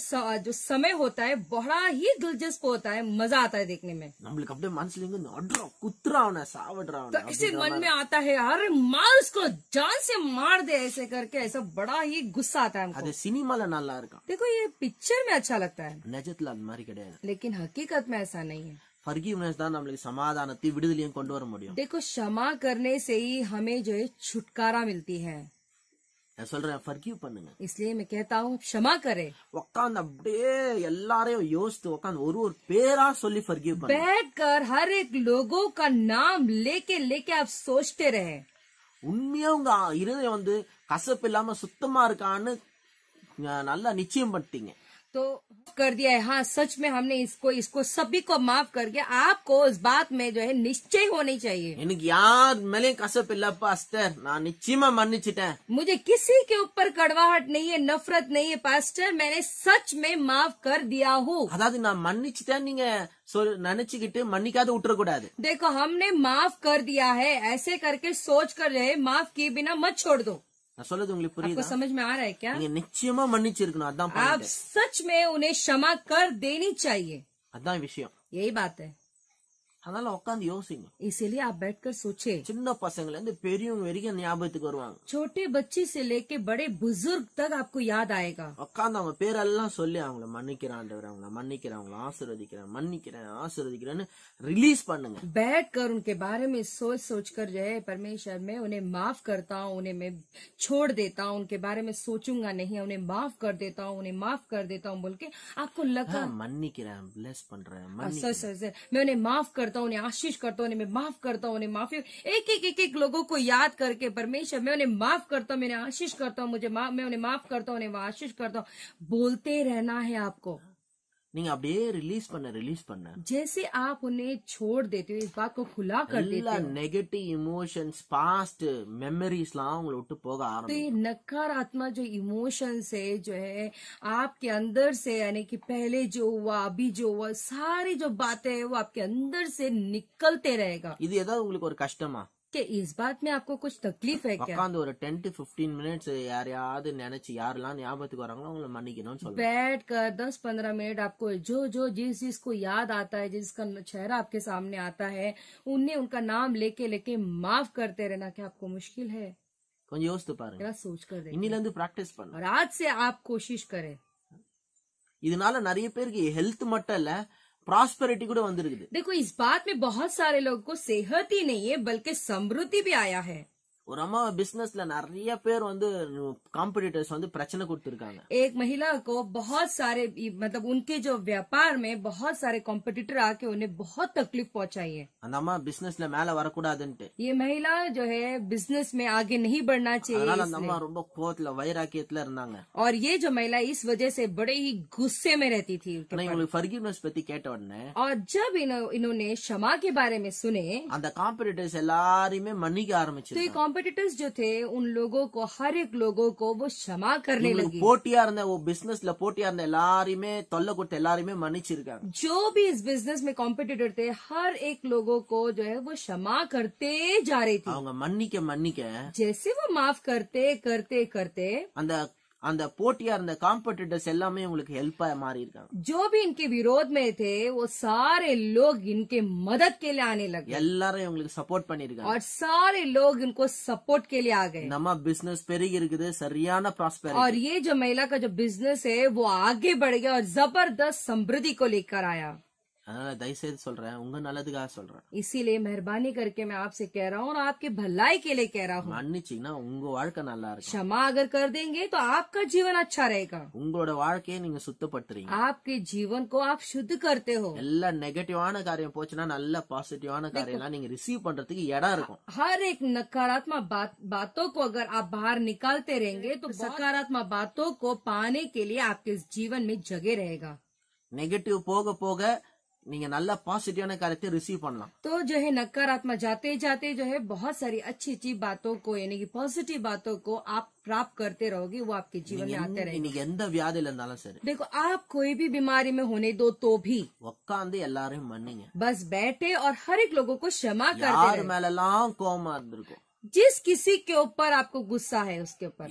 ಜೋ ಸಮಯ ಹೋತಾ ಹೈ ಬಢಾ ಹಿ ಗುಲ್ಜಿಸ್ಪೋ ಹೋತಾ ಹೈ ಮಜಾ ಆತಾ ಹೈ ದೇಖನೆ ಮೇ ನಮಗೆ ಅಪ್ಡೇ ಮನ್ಸ್ಲಿಂಗ ನಡ್ರು ಕುತ್ರಾ ಅವನಾ ಸಾವಡ್ರ ಅವನಾ ಇಸೆ ಮನ ಮೇ ಆತಾ ಹೈ ಅರೆ ಮಾಲ್ಸ್ ಕೋ ಜಾನ್ ಸೆ ಮಾರ್ ದೇ ಐಸೆ ಕರ್ಕೆ ಐಸಾ ಬಢಾ ಹಿ ಗುಸ್ಸಾ ಆತಾ ಹೈ ಅಂಕೋ ಆದೇ ಸಿನಿಮಾ ಲ ನಲ್ಲ ಇರಕಂ ದೇಖೋ ಯೇ ಪಿಚರ್ ಮೇ ಅಚಾ ಲಗ್ತಾ ಹೈ ನಿಜತ್ ಲಾಲ್ ಮಹರಿಕಡೆ ಲೇಕಿನ್ ಹಕೀಕತ್ ಮೇ ಐಸಾ ನಹೀ फॉरगिवनेस தான் நம்மளுக்கு விடுதலையும் கொண்டு வர முடியும் देखो क्षमा करने से ही हमें जो है छुटकारा मिलती है நான் சொல்றேன் ஃபர்கிவ் பண்ணுங்க क्षमा करे அப்படியே எல்லாரையும் யோசித்து ஒரு ஒரு பேரா சொல்லி ஃபர்கிவ் பண்ணுங்க बैठकर हर एक लोगों का உண்மையா உங்க இருதயம் வந்து கசப்பு இல்லாம சுத்தமா இருக்கான்னு நல்லா நிச்சயம் பண்ணிட்டீங்க तो कर दिया है हाँ सच में हमने इसको इसको सभी को माफ कर दिया आपको इस बात में जो है निश्चय होनी चाहिए इनकी याद मेले कसप पास्टर ना निश्चय में मन्निचिटें मुझे किसी के ऊपर कड़वाहट नहीं है नफरत नहीं है पास्टर मैंने सच में माफ कर दिया हूँ அதாவது நான் மன்னிச்சுட்டேன் நீங்க நினைச்சுக்கிட்டு மன்னிக்காத விட்டுற கூடாது देखो हमने माफ कर दिया है ऐसे करके सोच कर जो है माफ किए बिना मत छोड़ दो நான் சொல்றது உங்களுக்கு புரியுது समझ में आ रहा है क्या நீங்க நிச்சயமா மன்னிச்சிருக்கணும் அதான் आप सच में उन्हें क्षमा कर देनी चाहिए அதான் விஷயம் यही बात है అనలా ఒకని யோసిని ఇసిలి అబడ్ కర్ సోచే చిన్న పసంగలంద పెరియంగ వెరియ జ్ఞాబత్తుకు వరువాం చోటే బచ్చి సే లేకే బడే బజుర్గ్ తగ్ అప్కో యాద్ ఆయేగా అక్కనామ పెరల్ల సొలి అవంగ మన్నికరా అంటరు అవంగ మన్నికరా అవంగ ఆశర్వదికరా మన్నికరా ఆశర్వదికరాను రిలీజ్ పన్నుంగ బడ్ కరున్ కే బారే మే సోచ్ సోచ్ కర్ జహే పరమేషర్ మే ఉనే మాఫ్ కర్తా ఉనే మే చోడ్ దేతా ఉంకే బారే మే సోచుంగ నహీ ఉనే మాఫ్ కర్ దేతా ఉనే మాఫ్ కర్ దేతా ఉం బల్కే అప్కో లగా మన్నికరా బ్లెస్ పన్దర మన్ని స స స మేనే మాఫ్ కర్ करता हूँ उन्हें आशीष करता हूँ उन्हें मैं माफ करता हूँ उन्हें माफी एक एक एक एक लोगों को याद करके परमेश्वर मैं उन्हें माफ करता हूँ मैंने आशीष करता हूँ मुझे मैं उन्हें माफ करता हूँ उन्हें आशीष करता हूँ बोलते रहना है आपको நீங்க அப்படியே ரிலீஸ் பண்ண ரிலீஸ் பண்ண जैसे आप उन्हें छोड़ देते हो इस बात को खुला कर देते हो नेगेटिव நெகட்டிவ் இமோஷன்ஸ் பாஸ்ட் மெமரிஸ்லாம் உங்களை விட்டு போக आरंभ तो ये नकारात्मक जो इमोशंस है जो है आपके अंदर से यानी कि पहले जो हुआ अभी जो हुआ सारी जो बातें है वो आपके अंदर से निकलते रहेगा இது ஏதாவது உங்களுக்கு ஒரு கஷ்டமா कि इस बात में आपको कुछ तकलीफ है क्या वकांद ஒரு 10 டு 15 मिनट्स यार याद நினைச்சு யாரலாம் ஞாபகத்துக்கு வராங்களோ அவங்கள மன்னிக்கணும்னு சொல்றேன் बैठ कर 10 15 मिनट आपको जो जो जिस को याद आता है जिसका चेहरा आपके सामने आता है उन्हें उनका नाम लेके लेके माफ करते रहना क्या आपको मुश्किल है கொஞ்சம் யோசித்து பாருங்க இத सोच कर देखिए இன்னில இருந்து பிராக்டீஸ் பண்ணுங்க ராத் से आप कोशिश करें இதனால நிறைய பேருக்கு ஹெல்த் மட்டும் இல்ல प्रॉस्पेरिटी கூட देखो इस बात में बहुत सारे लोगों को सेहत ही नहीं है बल्कि समृद्धि भी आया है एक महिला को बहुत सारे मतलब उनके जो व्यापार में बहुत सारे कॉम्पिटिटर आके उन्हें बहुत तकलीफ पहुंचाई है अम्मा बिजनेस मेल वरकूड़ा ये महिला जो है बिजनेस में आगे नहीं बढ़ना चाहिए वैराग्य और ये जो महिला इस वजह से बड़े ही गुस्से में रहती थी फर्गीनस और जब इन्होंने क्षमा के बारे में सुने अंदर कॉम्पिटेटर्स मनी के आरमचे कॉम्पिटिटर्स जो थे उन लोगों को हर एक लोगों को वो क्षमा करने लगे போட்டியா இருந்த वो பிசினஸ்ல போட்டியா இருந்த எல்லாரையுமே को கொடுத்த चिर गया जो भी इस बिजनेस में कॉम्पिटिटर थे हर एक लोगों को जो है वो क्षमा करते जा रहे थे मनी के मनी के जैसे वो माफ करते करते करते अंदर அந்த போட்டியா இருந்த காம்படிட்டர்ஸ் எல்லாமே உங்களுக்கு ஹெல்ப் ആയി மாறி இருக்காங்க ஜோபின் के विरोध में थे वो सारे लोग इनके मदद के लिए आने लगे எல்லாரும் உங்களுக்கு सपोर्ट பண்ணியர்காங்க सारे लोग इनको सपोर्ट के लिए आ गए நம்ம বিজনেস பேರಿ இருக்குதே ಸರಿಯான ப்ராஸ்பரிட்டி আর ये জমাইলা کا جب بزنس ہے وہ اگے بڑھ گیا اور زبردست সমৃদ্ধি کو لے کر آیا அதனால தயவு செய்து சொல்றேன் உங்க நல்லதுக்காக சொல்றேன் இசிலே मेहरबानी करके मैं आपसे कह रहा हूँ और आपके भलाई के लिए कह रहा हूँ மன்னிச்சீங்கன்னா உங்க வாழ்க்கை நல்லா இருக்கும் क्षमा अगर कर देंगे तो आपका जीवन अच्छा रहेगा உங்களோட வாழ்க்கையை நீங்க சுத்தப்படுத்துறீங்க आपके जीवन को आप शुद्ध करते हो எல்லா நெகட்டிவான காரியம் போச்சுன்னா நல்ல பாசிட்டிவான காரியம்லாம் நீங்க ரிசீவ் பண்றதுக்கு இடம் இருக்கும் हर एक नकारात्मक बात बातों को अगर आप बाहर निकालते रहेंगे तो सकारात्मक बातों को पाने के लिए आपके जीवन में जगह रहेगा नेगेटिव போக போக நீங்க நல்ல பாசிட்டிவான காரியத்தை तो जो है नकारात्मक जाते जाते जो है बहुत सारी अच्छी अच्छी बातों को यानी कि पॉजिटिव बातों को आप प्राप्त करते रहोगे वो आपके जीवन में आते रहेंगे இன்னைக்கு देखो आप कोई भी बीमारी में होने दो तो भी உட்காந்து எல்லாரையும் மன்னிங்க बस बैठे और हर एक लोगों को क्षमा कर जिस किसी के ऊपर आपको गुस्सा है उसके ऊपर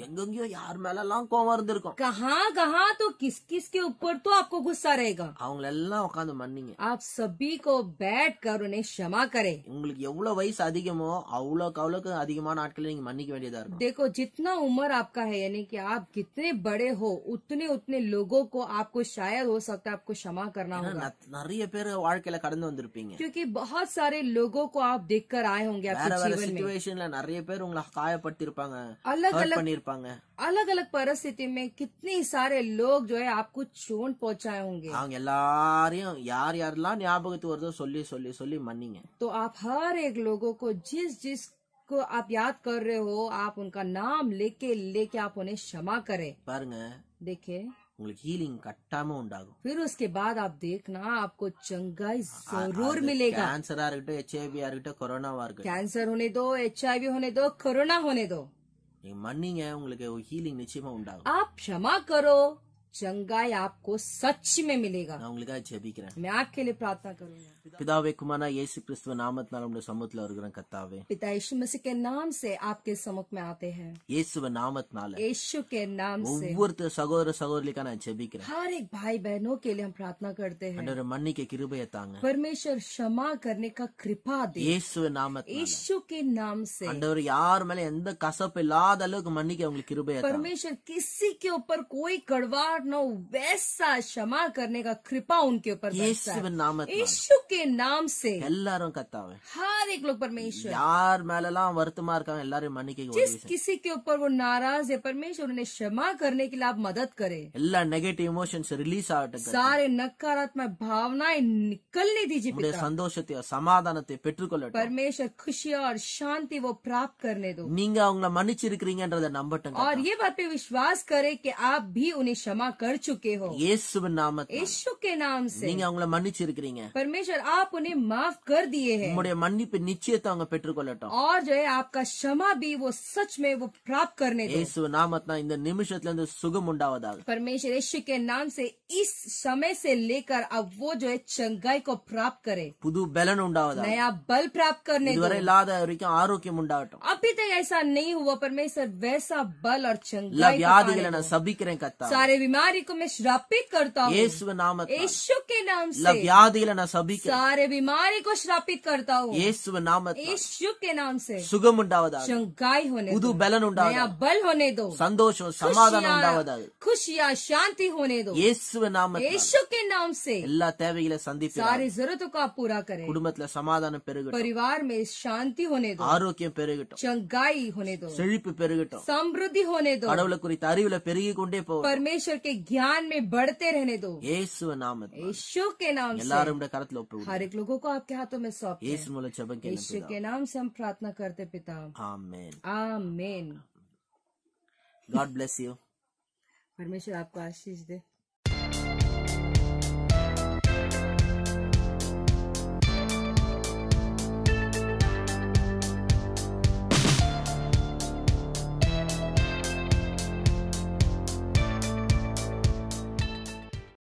यार मेला लांग को कहाँ कहाँ तो किस किस के ऊपर तो आपको गुस्सा रहेगा हाँ, तो आप सभी को बैठ कर उन्हें क्षमा करें உங்களுக்கு எவ்வளவு வயசு அதிகமோ அவ்வளவுக்கு देखो जितना उम्र आपका है यानी कि आप कितने बड़े हो उतने उतने लोगों को आपको शायद हो सकता है आपको क्षमा करना होगा पेर वाड़ के लिए வந்திருப்பீங்க क्योंकि बहुत सारे लोगों को आप देख आए होंगे आपके जीवन में நிறைய பேர் உங்களை காயப்படுத்திருப்பாங்க பண்ணிருப்பாங்க अलग अलग परिस्थिति में कितने सारे लोग जो है आपको चोट पहुंचाए होंगे அவங்க எல்லாரையும் யார் யாரெல்லாம் ஞாபகத்து வருதோ சொல்லி சொல்லி சொல்லி மன்னிங்க तो आप हर एक लोगों को जिस जिस को आप याद कर रहे हो आप उनका नाम लेके लेके आप उन्हें क्षमा करें பாருங்க देखे हीलिंग फिर उसके बाद आप देखना आपको चंगाई जरूर मिलेगा कैंसर आ रिटो एचआईवी आ रिटो कोरोना वार कैंसर होने दो एच आई वी होने दो कोरोना होने दो ये मनिंग है उंगले के आप क्षमा करो चंगाई आपको सच में मिलेगा मैं मैं आपके लिए प्रार्थना करूंगा पितावे कुमाना यीशु क्रिस्तु नाम अत नालों पिता यीशु मसीह के नाम से आपके समुख में आते हैं यीशु के नाम अत के नाम से उबुर्त सगोर सगोर लिखा ना हर एक भाई बहनों के लिए हम प्रार्थना करते हैं अंदर के किरुबे तांग परमेश्वर क्षमा करने का कृपा दे यीशु के नाम यीशु के नाम से अंदर यार मैंने अंद कसप लाद अलग मन्नी के उंगली किरुबे परमेश्वर किसी के ऊपर कोई कड़वाट न वैसा क्षमा करने का कृपा उनके ऊपर ये नाम यीशु के नाम से ಎಲ್ಲರ ಕತ್ತಾವೆ ಹಾರಿ ಕ್ಲಾಕ್ ಪರಮೇಶ್ವರ ಯಾರ್ ಮಲ್ಲಲ ವರ್ತುಮಾರ್ ಕವ ಎಲ್ಲರಿ ಮಣಿಕೆ ಕೋರಿಸ್ ಸಿಸ್ಕಿಸಿ ಕೆ اوپر ವೋ नाराज ಏ ಪರಮೇಶ್ ಅವರು ನೆ ಕ್ಷಮಾ کرنے ಕ್ಲಾಬ್ ಮದದ್ ಕರೆ ಎಲ್ಲ ನೆಗಟಿವ್ ಎಮೋಷನ್ಸ್ ರಿಲೀಸ್ ಆಟ ಸರ್ ಎ ನಕಾರಾತ್ಮಕ ಭಾವನೆ ನಿಕ್ಕಲ್ ನೀ ದೀಜಿ ಪಿತಾ ಉನೆ ಸಂತೋಷತೆ ಯ ಸಮಾಧಾನತೆ ಪೆಟ್ರು ಕೊಲಟ ಪರಮೇಶ್ವರ ಖುಷಿ ಯ ಶಾಂತಿ ವೋ ಪ್ರಾಪ್ ಕರ್ನೆ ದೋ ನೀnga ಉಂಗಲ ಮನ್ನಿಚಿರುಕಿರಿಂಗೆ ಅಂತ ನಂಬಟುnga ಆರ್ ಈ ಬಾತೆ ವಿಶ್ವಾಸ ಕರೆ ಕೆ ಆಪ್ ಭಿ ಉನೆ ಕ್ಷಮಾ ಕರ್ ಚುಕೆ ಹೋ ಯೆ ಶುಬ್ ನಾಮತ್ ಯೆಶು ಕೆ ನಾಮ ಸೆ ನೀnga ಉಂಗಲ ಮನ್ನಿಚಿರುಕಿರಿಂಗೆ ಪರಮೇಶ್ವರ आप उन्हें माफ कर दिए हैं मन्नी पे नीचे तो पेट्र को लेटा और जो है आपका क्षमा भी वो सच में वो प्राप्त करने दो यीशु नाम अपना इन निमिष सुगम उंडावा परमेश्वर यीशु के नाम से इस समय से लेकर अब वो जो है चंगाई को प्राप्त करे पुदु बेलन उंडावा नया बल प्राप्त करने लादा आरोग्य मुंडा अभी तक ऐसा नहीं हुआ परमेश्वर वैसा बल और चंगाई याद सभी करें करता सारे बीमारी को मैं श्रापित करता हूँ नाम यीशु के नाम से याद सभी सारे बीमारी को श्रापित करता हूँ यीशु नाम यीशु के नाम से सुगम उठावदा शंकाई होने उदू बलन उठा नया बल होने दो संतोष समाधान उठावदा खुशिया शांति होने दो यीशु नाम यीशु के नाम से अल्लाह तेवे के संदीप सारी जरूरत को आप पूरा करें कुटुंबत समाधान पेरगट परिवार में शांति होने दो आरोग्य पेरगट शंकाई होने दो सिरिप पेरगट समृद्धि होने दो अड़वल कुरी तारीवले पेरगी कुंडे पो परमेश्वर के ज्ञान में बढ़ते रहने दो यीशु नाम यीशु के नाम से எல்லாரும் கரத்துல ஒப்பு हर एक लोगों को आपके हाथों में सौंप ईश्वर के नाम से हम प्रार्थना करते पिता amen amen God bless you परमेश्वर आपको आशीष दे